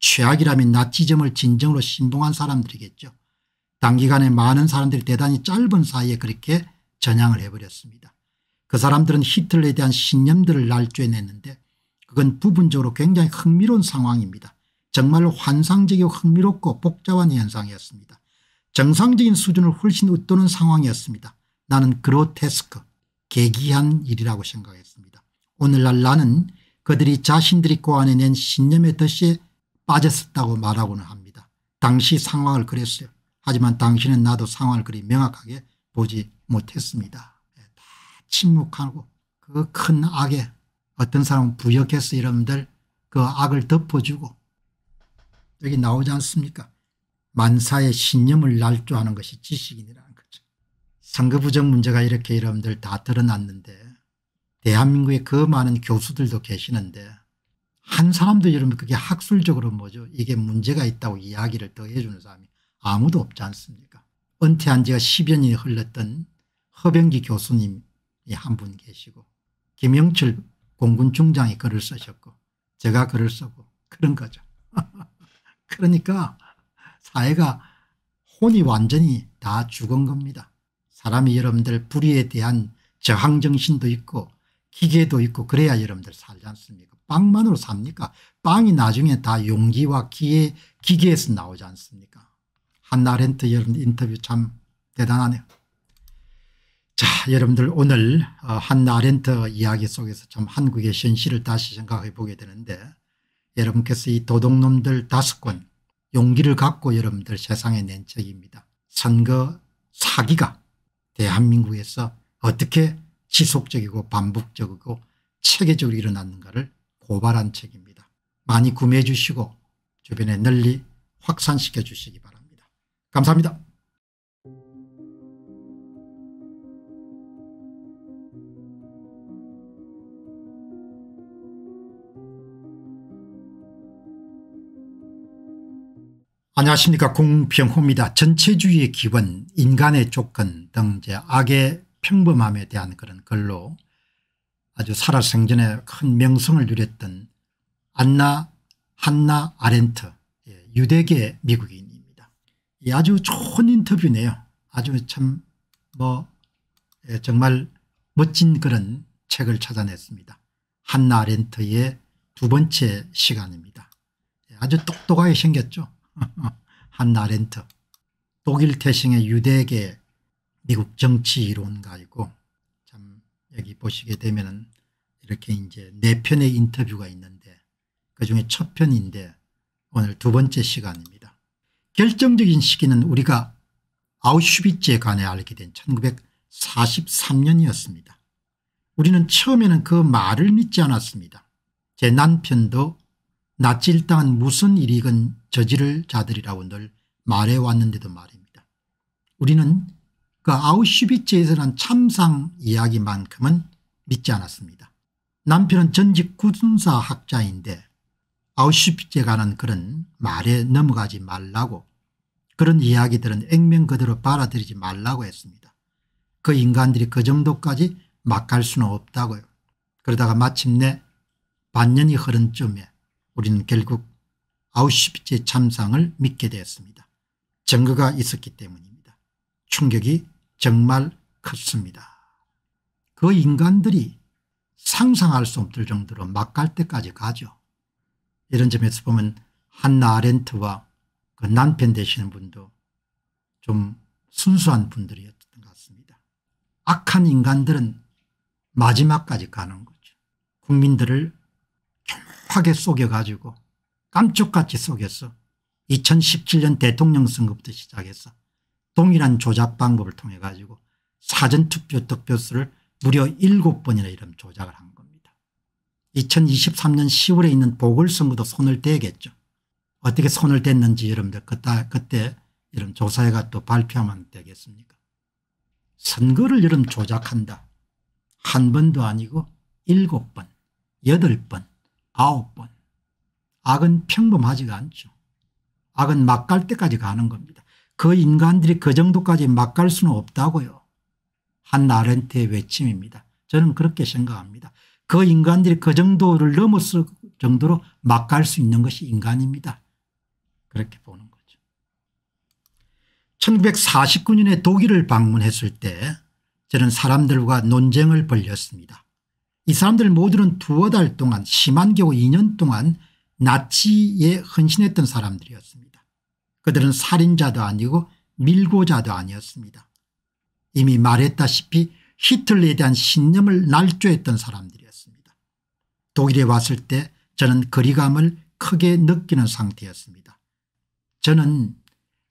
최악이라면 나치점을 진정으로 신봉한 사람들이겠죠. 단기간에 많은 사람들이 대단히 짧은 사이에 그렇게 전향을 해버렸습니다. 그 사람들은 히틀러에 대한 신념들을 날조해냈는데 그건 부분적으로 굉장히 흥미로운 상황입니다. 정말로 환상적이고 흥미롭고 복잡한 현상이었습니다. 정상적인 수준을 훨씬 웃도는 상황이었습니다. 나는 그로테스크 개기한 일이라고 생각했습니다. 오늘날 나는 그들이 자신들이 고안해낸 신념의 덫에 빠졌었다고 말하고는 합니다. 당시 상황을 그랬어요. 하지만 당신은 나도 상황을 그리 명확하게 보지 못했습니다. 예, 다 침묵하고 그 큰 악에 어떤 사람은 부역해서 여러분들 그 악을 덮어주고 여기 나오지 않습니까 만사의 신념을 날조하는 것이 지식인이라는 거죠. 선거부정 문제가 이렇게 여러분들 다 드러났는데 대한민국에 그 많은 교수들도 계시는데 한 사람도 여러분 그게 학술적으로 뭐죠 이게 문제가 있다고 이야기를 더해주는 사람이 아무도 없지 않습니까 은퇴한 지가 10여 년이 흘렀던 허병기 교수님이 한 분 계시고 김영철 공군 중장이 글을 쓰셨고 제가 글을 쓰고 그런 거죠. 그러니까 아이가 혼이 완전히 다 죽은 겁니다. 사람이 여러분들 불의에 대한 저항정신도 있고 기계도 있고 그래야 여러분들 살지 않습니까 빵만으로 삽니까 빵이 나중에 다 용기와 기계, 기계에서 나오지 않습니까 한나렌트 여러분 인터뷰 참 대단하네요. 자 여러분들 오늘 어, 한나렌트 이야기 속에서 참 한국의 현실을 다시 생각해 보게 되는데 여러분께서 이 도둑놈들 다섯 권 용기를 갖고 여러분들 세상에 낸 책입니다. 선거 사기가 대한민국에서 어떻게 지속적이고 반복적이고 체계적으로 일어났는가를 고발한 책입니다. 많이 구매해 주시고 주변에 널리 확산시켜 주시기 바랍니다. 감사합니다. 안녕하십니까 공병호입니다. 전체주의의 기원 인간의 조건 등 악의 평범함에 대한 그런 글로 아주 살아생전에 큰 명성을 누렸던 안나 한나 아렌트 예, 유대계 미국인입니다. 아주 좋은 인터뷰네요. 아주 참뭐 예, 정말 멋진 그런 책을 찾아냈습니다. 한나 아렌트의 두 번째 시간입니다. 예, 아주 똑똑하게 생겼죠. 한나 렌트 독일 태생의 유대계 미국 정치 이론가이고 참 여기 보시게 되면은 이렇게 이제 네 편의 인터뷰가 있는데 그중에 첫 편인데 오늘 두 번째 시간입니다. 결정적인 시기는 우리가 아우슈비츠에 관해 알게 된 1943년이었습니다. 우리는 처음에는 그 말을 믿지 않았습니다. 제 남편도 나치 일당은 무슨 일이건 저지를 자들이라고늘 말해왔는데도 말입니다. 우리는 그 아우슈비츠에서 난 참상 이야기만큼은 믿지 않았습니다. 남편은 전직 군사학자인데 아우슈비츠에 관한 그런 말에 넘어가지 말라고 그런 이야기들은 액면 그대로 받아들이지 말라고 했습니다. 그 인간들이 그 정도까지 막 갈 수는 없다고요. 그러다가 마침내 반년이 흐른 쯤에 우리는 결국 아우슈비츠 참상을 믿게 되었습니다. 증거가 있었기 때문입니다. 충격이 정말 컸습니다. 그 인간들이 상상할 수 없을 정도로 막갈 때까지 가죠. 이런 점에서 보면 한나 아렌트와 그 남편 되시는 분도 좀 순수한 분들이었던 것 같습니다. 악한 인간들은 마지막까지 가는 거죠. 국민들을 정하게 속여가지고 깜쪽같이 속였어. 2017년 대통령 선거부터 시작해서 동일한 조작 방법을 통해 가지고 사전투표 득표수를 무려 7번이나 이런 조작을 한 겁니다. 2023년 10월에 있는 보궐선거도 손을 대겠죠. 어떻게 손을 댔는지 여러분들 그때, 그때 이런 조사회가 또 발표하면 되겠습니까 선거를 여름 조작한다. 한 번도 아니고 7 번, 8 번, 9번 악은 평범하지가 않죠. 악은 막갈 때까지 가는 겁니다. 그 인간들이 그 정도까지 막갈 수는 없다고요. 한 아렌트의 외침입니다. 저는 그렇게 생각합니다. 그 인간들이 그 정도를 넘었을 정도로 막갈수 있는 것이 인간입니다. 그렇게 보는 거죠. 1949년에 독일을 방문했을 때 저는 사람들과 논쟁을 벌렸습니다이 사람들 모두는 두어 달 동안 심한 경우 2년 동안 나치에 헌신했던 사람들이었습니다. 그들은 살인자도 아니고 밀고자도 아니었습니다. 이미 말했다시피 히틀러에 대한 신념을 날조했던 사람들이었습니다. 독일에 왔을 때 저는 거리감을 크게 느끼는 상태였습니다. 저는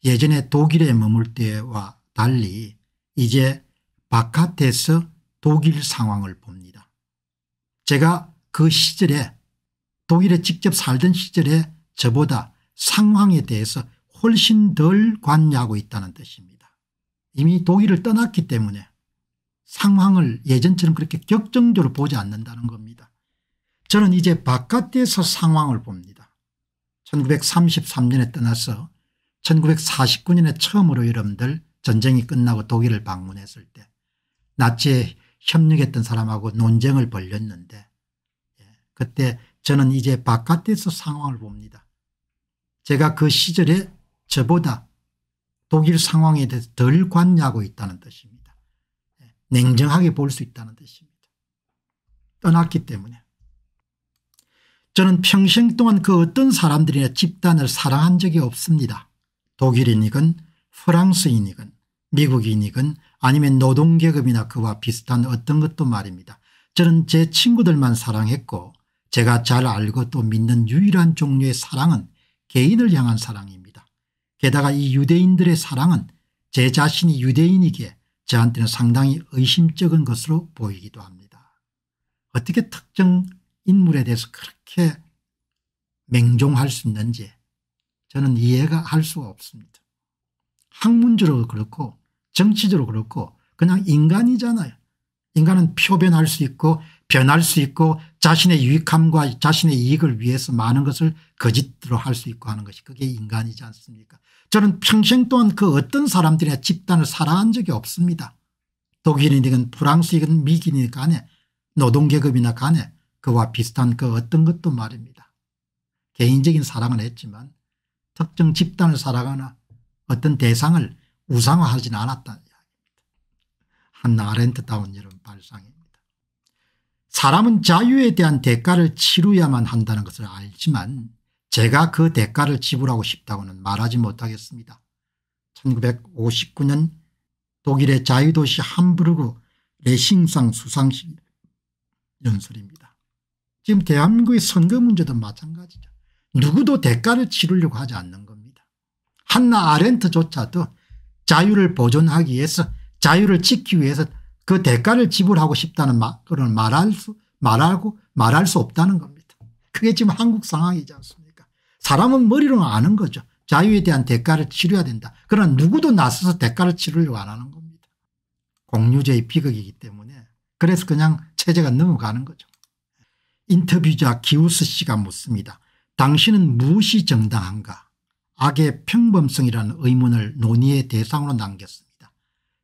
예전에 독일에 머물 때와 달리 이제 바깥에서 독일 상황을 봅니다. 제가 그 시절에 독일에 직접 살던 시절에 저보다 상황에 대해서 훨씬 덜 관여하고 있다는 뜻입니다. 이미 독일을 떠났기 때문에 상황을 예전처럼 그렇게 격정적으로 보지 않는다는 겁니다. 저는 이제 바깥에서 상황을 봅니다. 1933년에 떠나서 1949년에 처음으로 여러분들 전쟁이 끝나고 독일을 방문했을 때 나치에 협력했던 사람하고 논쟁을 벌렸는데 예, 그때 저는 이제 바깥에서 상황을 봅니다. 제가 그 시절에 저보다 독일 상황에 대해서 덜 관여하고 있다는 뜻입니다. 예, 냉정하게 볼 수 있다는 뜻입니다. 떠났기 때문에. 저는 평생 동안 그 어떤 사람들이나 집단을 사랑한 적이 없습니다. 독일인이건 프랑스인이건 미국인이건 아니면 노동계급이나 그와 비슷한 어떤 것도 말입니다. 저는 제 친구들만 사랑했고 제가 잘 알고 또 믿는 유일한 종류의 사랑은 개인을 향한 사랑입니다. 게다가 이 유대인들의 사랑은 제 자신이 유대인이기에 저한테는 상당히 의심적인 것으로 보이기도 합니다. 어떻게 특정 인물에 대해서 그렇게 맹종할 수 있는지 저는 이해가 할 수가 없습니다. 학문적으로 그렇고 정치적으로 그렇고 그냥 인간이잖아요. 인간은 표변할 수 있고 변할 수 있고 자신의 유익함과 자신의 이익을 위해서 많은 것을 거짓으로 할 수 있고 하는 것이 그게 인간이지 않습니까 저는 평생 동안 그 어떤 사람들이나 집단을 사랑한 적이 없습니다. 독일인이건 프랑스이건 미국인이 간에 노동계급이나 간에 그와 비슷한 그 어떤 것도 말입니다. 개인적인 사랑은 했지만 특정 집단을 사랑하나 어떤 대상을 우상화하지는 않았다는 이야기입니다. 한나 아렌트다운 이런 발상이 사람은 자유에 대한 대가를 치루야만 한다는 것을 알지만 제가 그 대가를 지불하고 싶다고는 말하지 못하겠습니다. 1959년 독일의 자유도시 함부르크 레싱상 수상식 연설입니다. 지금 대한민국의 선거 문제도 마찬가지죠. 누구도 대가를 치르려고 하지 않는 겁니다. 한나 아렌트조차도 자유를 보존하기 위해서 자유를 지키기 위해서 그 대가를 지불하고 싶다는 그런 말할 수, 말하고 말할 수 없다는 겁니다. 그게 지금 한국 상황이지 않습니까? 사람은 머리로 아는 거죠. 자유에 대한 대가를 치러야 된다. 그러나 누구도 나서서 대가를 치르려고 안 하는 겁니다. 공유제의 비극이기 때문에 그래서 그냥 체제가 넘어가는 거죠. 인터뷰자 기우스 씨가 묻습니다. 당신은 무엇이 정당한가? 악의 평범성이라는 의문을 논의의 대상으로 남겼습니다.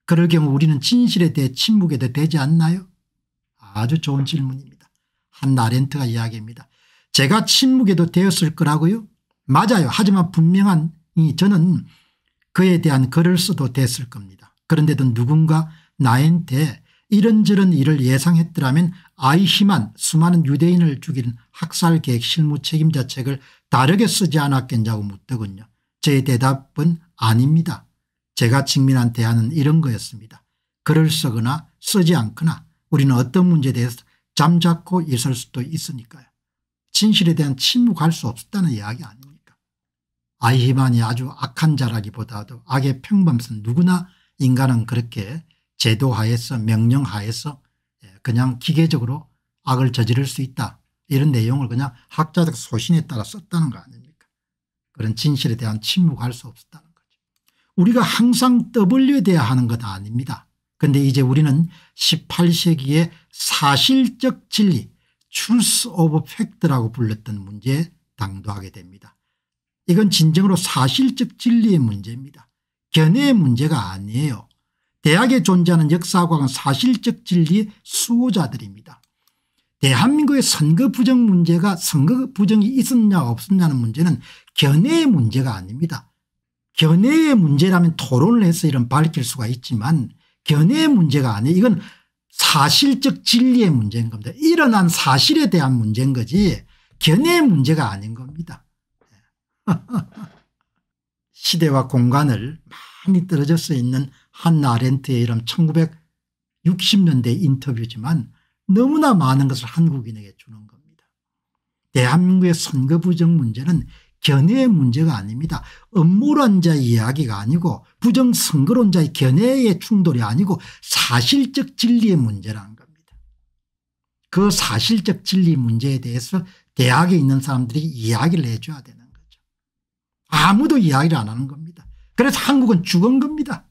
그럴 경우 우리는 진실에 대해 침묵에 대해 되지 않나요? 아주 좋은 질문입니다. 한나 렌트가 이야기입니다. 제가 침묵에도 되었을 거라고요? 맞아요. 하지만 분명한 저는 그에 대한 글을 써도 됐을 겁니다. 그런데도 누군가 나한테 이런저런 일을 예상했더라면 아이히만 수많은 유대인을 죽인 학살계획 실무 책임자 책을 다르게 쓰지 않았겠냐고 묻더군요. 제 대답은 아닙니다. 제가 직민한 대안은 이런 거였습니다. 글을 쓰거나 쓰지 않거나 우리는 어떤 문제에 대해서 잠자코 있을 수도 있으니까요. 진실에 대한 침묵할 수 없다는 었 이야기 아닙니까? 아이희만이 아주 악한 자라기보다도 악의 평범성 누구나 인간은 그렇게 제도 하에서 명령 하에서 예, 그냥 기계적으로 악을 저지를 수 있다. 이런 내용을 그냥 학자적 소신에 따라 썼다는 거 아닙니까? 그런 진실에 대한 침묵할 수 없다. 었 우리가 항상 떠벌려야 하는 것 아닙니다. 그런데 이제 우리는 18세기의 사실적 진리 truth of fact라고 불렸던 문제에 당도하게 됩니다. 이건 진정으로 사실적 진리의 문제입니다. 견해의 문제가 아니에요. 대학에 존재하는 역사학과는 사실적 진리의 수호자들입니다. 대한민국의 선거 부정 문제가 선거 부정이 있었냐 없었냐는 문제는 견해의 문제가 아닙니다. 견해의 문제라면 토론을 해서 이런 밝힐 수가 있지만 견해의 문제가 아니에요. 이건 사실적 진리의 문제인 겁니다. 일어난 사실에 대한 문제인 거지 견해의 문제가 아닌 겁니다. 시대와 공간을 많이 떨어져서 있는 한나 렌트의 이런 1960년대 인터뷰지만 너무나 많은 것을 한국인에게 주는 겁니다. 대한민국의 선거 부정 문제는 견해의 문제가 아닙니다. 음모론자의 이야기가 아니고 부정선거론자의 견해의 충돌이 아니고 사실적 진리의 문제라는 겁니다. 그 사실적 진리 문제에 대해서 대학에 있는 사람들이 이야기를 해줘야 되는 거죠. 아무도 이야기를 안 하는 겁니다. 그래서 한국은 죽은 겁니다.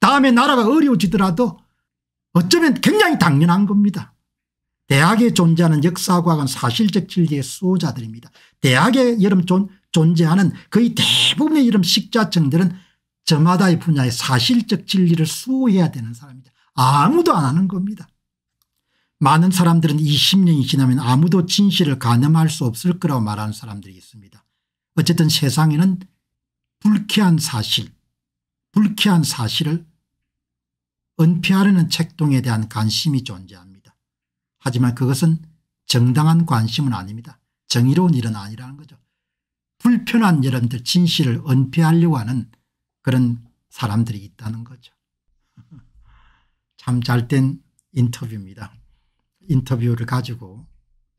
다음에 나라가 어려워지더라도 어쩌면 굉장히 당연한 겁니다. 대학에 존재하는 역사과학은 사실적 진리의 수호자들입니다. 대학에 여러분 존, 존재하는 거의 대부분의 이런 식자층들은 저마다의 분야의 사실적 진리를 수호해야 되는 사람입니다. 아무도 안 하는 겁니다. 많은 사람들은 20년이 지나면 아무도 진실을 가늠할 수 없을 거라고 말하는 사람들이 있습니다. 어쨌든 세상에는 불쾌한 사실 불쾌한 사실을 은폐하려는 책동에 대한 관심이 존재합니다. 하지만 그것은 정당한 관심은 아닙니다. 정의로운 일은 아니라는 거죠. 불편한 여러분들 진실을 은폐하려고 하는 그런 사람들이 있다는 거죠. 참 잘된 인터뷰입니다. 인터뷰를 가지고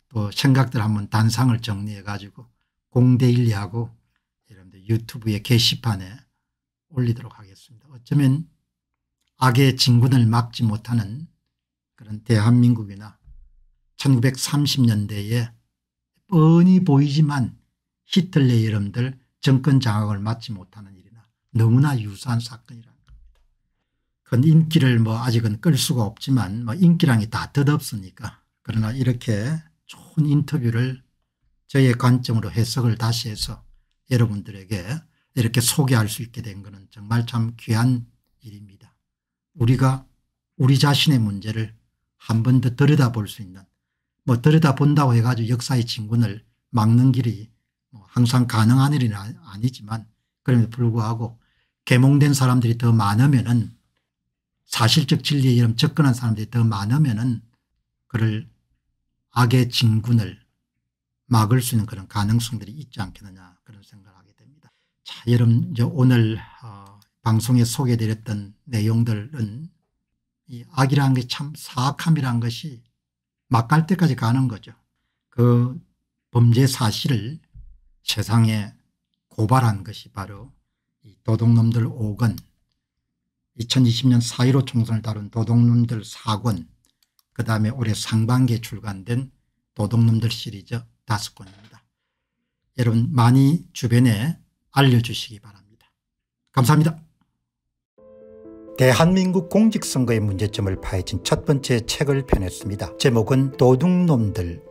또 생각들 한번 단상을 정리해 가지고 공대일리하고 여러분들 유튜브의 게시판에 올리도록 하겠습니다. 어쩌면 악의 진군을 막지 못하는 그런 대한민국이나 1930년대에 뻔히 보이지만 히틀러의이름들 정권 장악을 맞지 못하는 일이나 너무나 유사한 사건이라는 겁니다. 그건 인기를 뭐 아직은 끌 수가 없지만 뭐 인기랑이 다 덧없으니까 그러나 이렇게 좋은 인터뷰를 저의 관점으로 해석을 다시 해서 여러분들에게 이렇게 소개할 수 있게 된 것은 정말 참 귀한 일입니다. 우리가 우리 자신의 문제를 한 번 더 들여다볼 수 있는 뭐 들여다본다고 해가지고 역사의 진군을 막는 길이 뭐 항상 가능한 일은 아, 아니지만 그럼에도 불구하고 개몽된 사람들이 더 많으면은 사실적 진리에 이름 접근한 사람들이 더 많으면은 그를 악의 진군을 막을 수 있는 그런 가능성들이 있지 않겠느냐 그런 생각을 하게 됩니다. 자, 여러분 이제 오늘 어, 방송에 소개드렸던 내용들은 이 악이라는 게참 사악함이라는 것이 막갈 때까지 가는 거죠. 그 범죄 사실을 세상에 고발한 것이 바로 이 도둑놈들 5권 2020년 4.15 총선을 다룬 도둑놈들 4권 그 다음에 올해 상반기에 출간된 도둑놈들 시리즈 5권입니다. 여러분 많이 주변에 알려주시기 바랍니다. 감사합니다. 대한민국 공직선거의 문제점을 파헤친 첫 번째 책을 펴냈습니다. 제목은 도둑놈들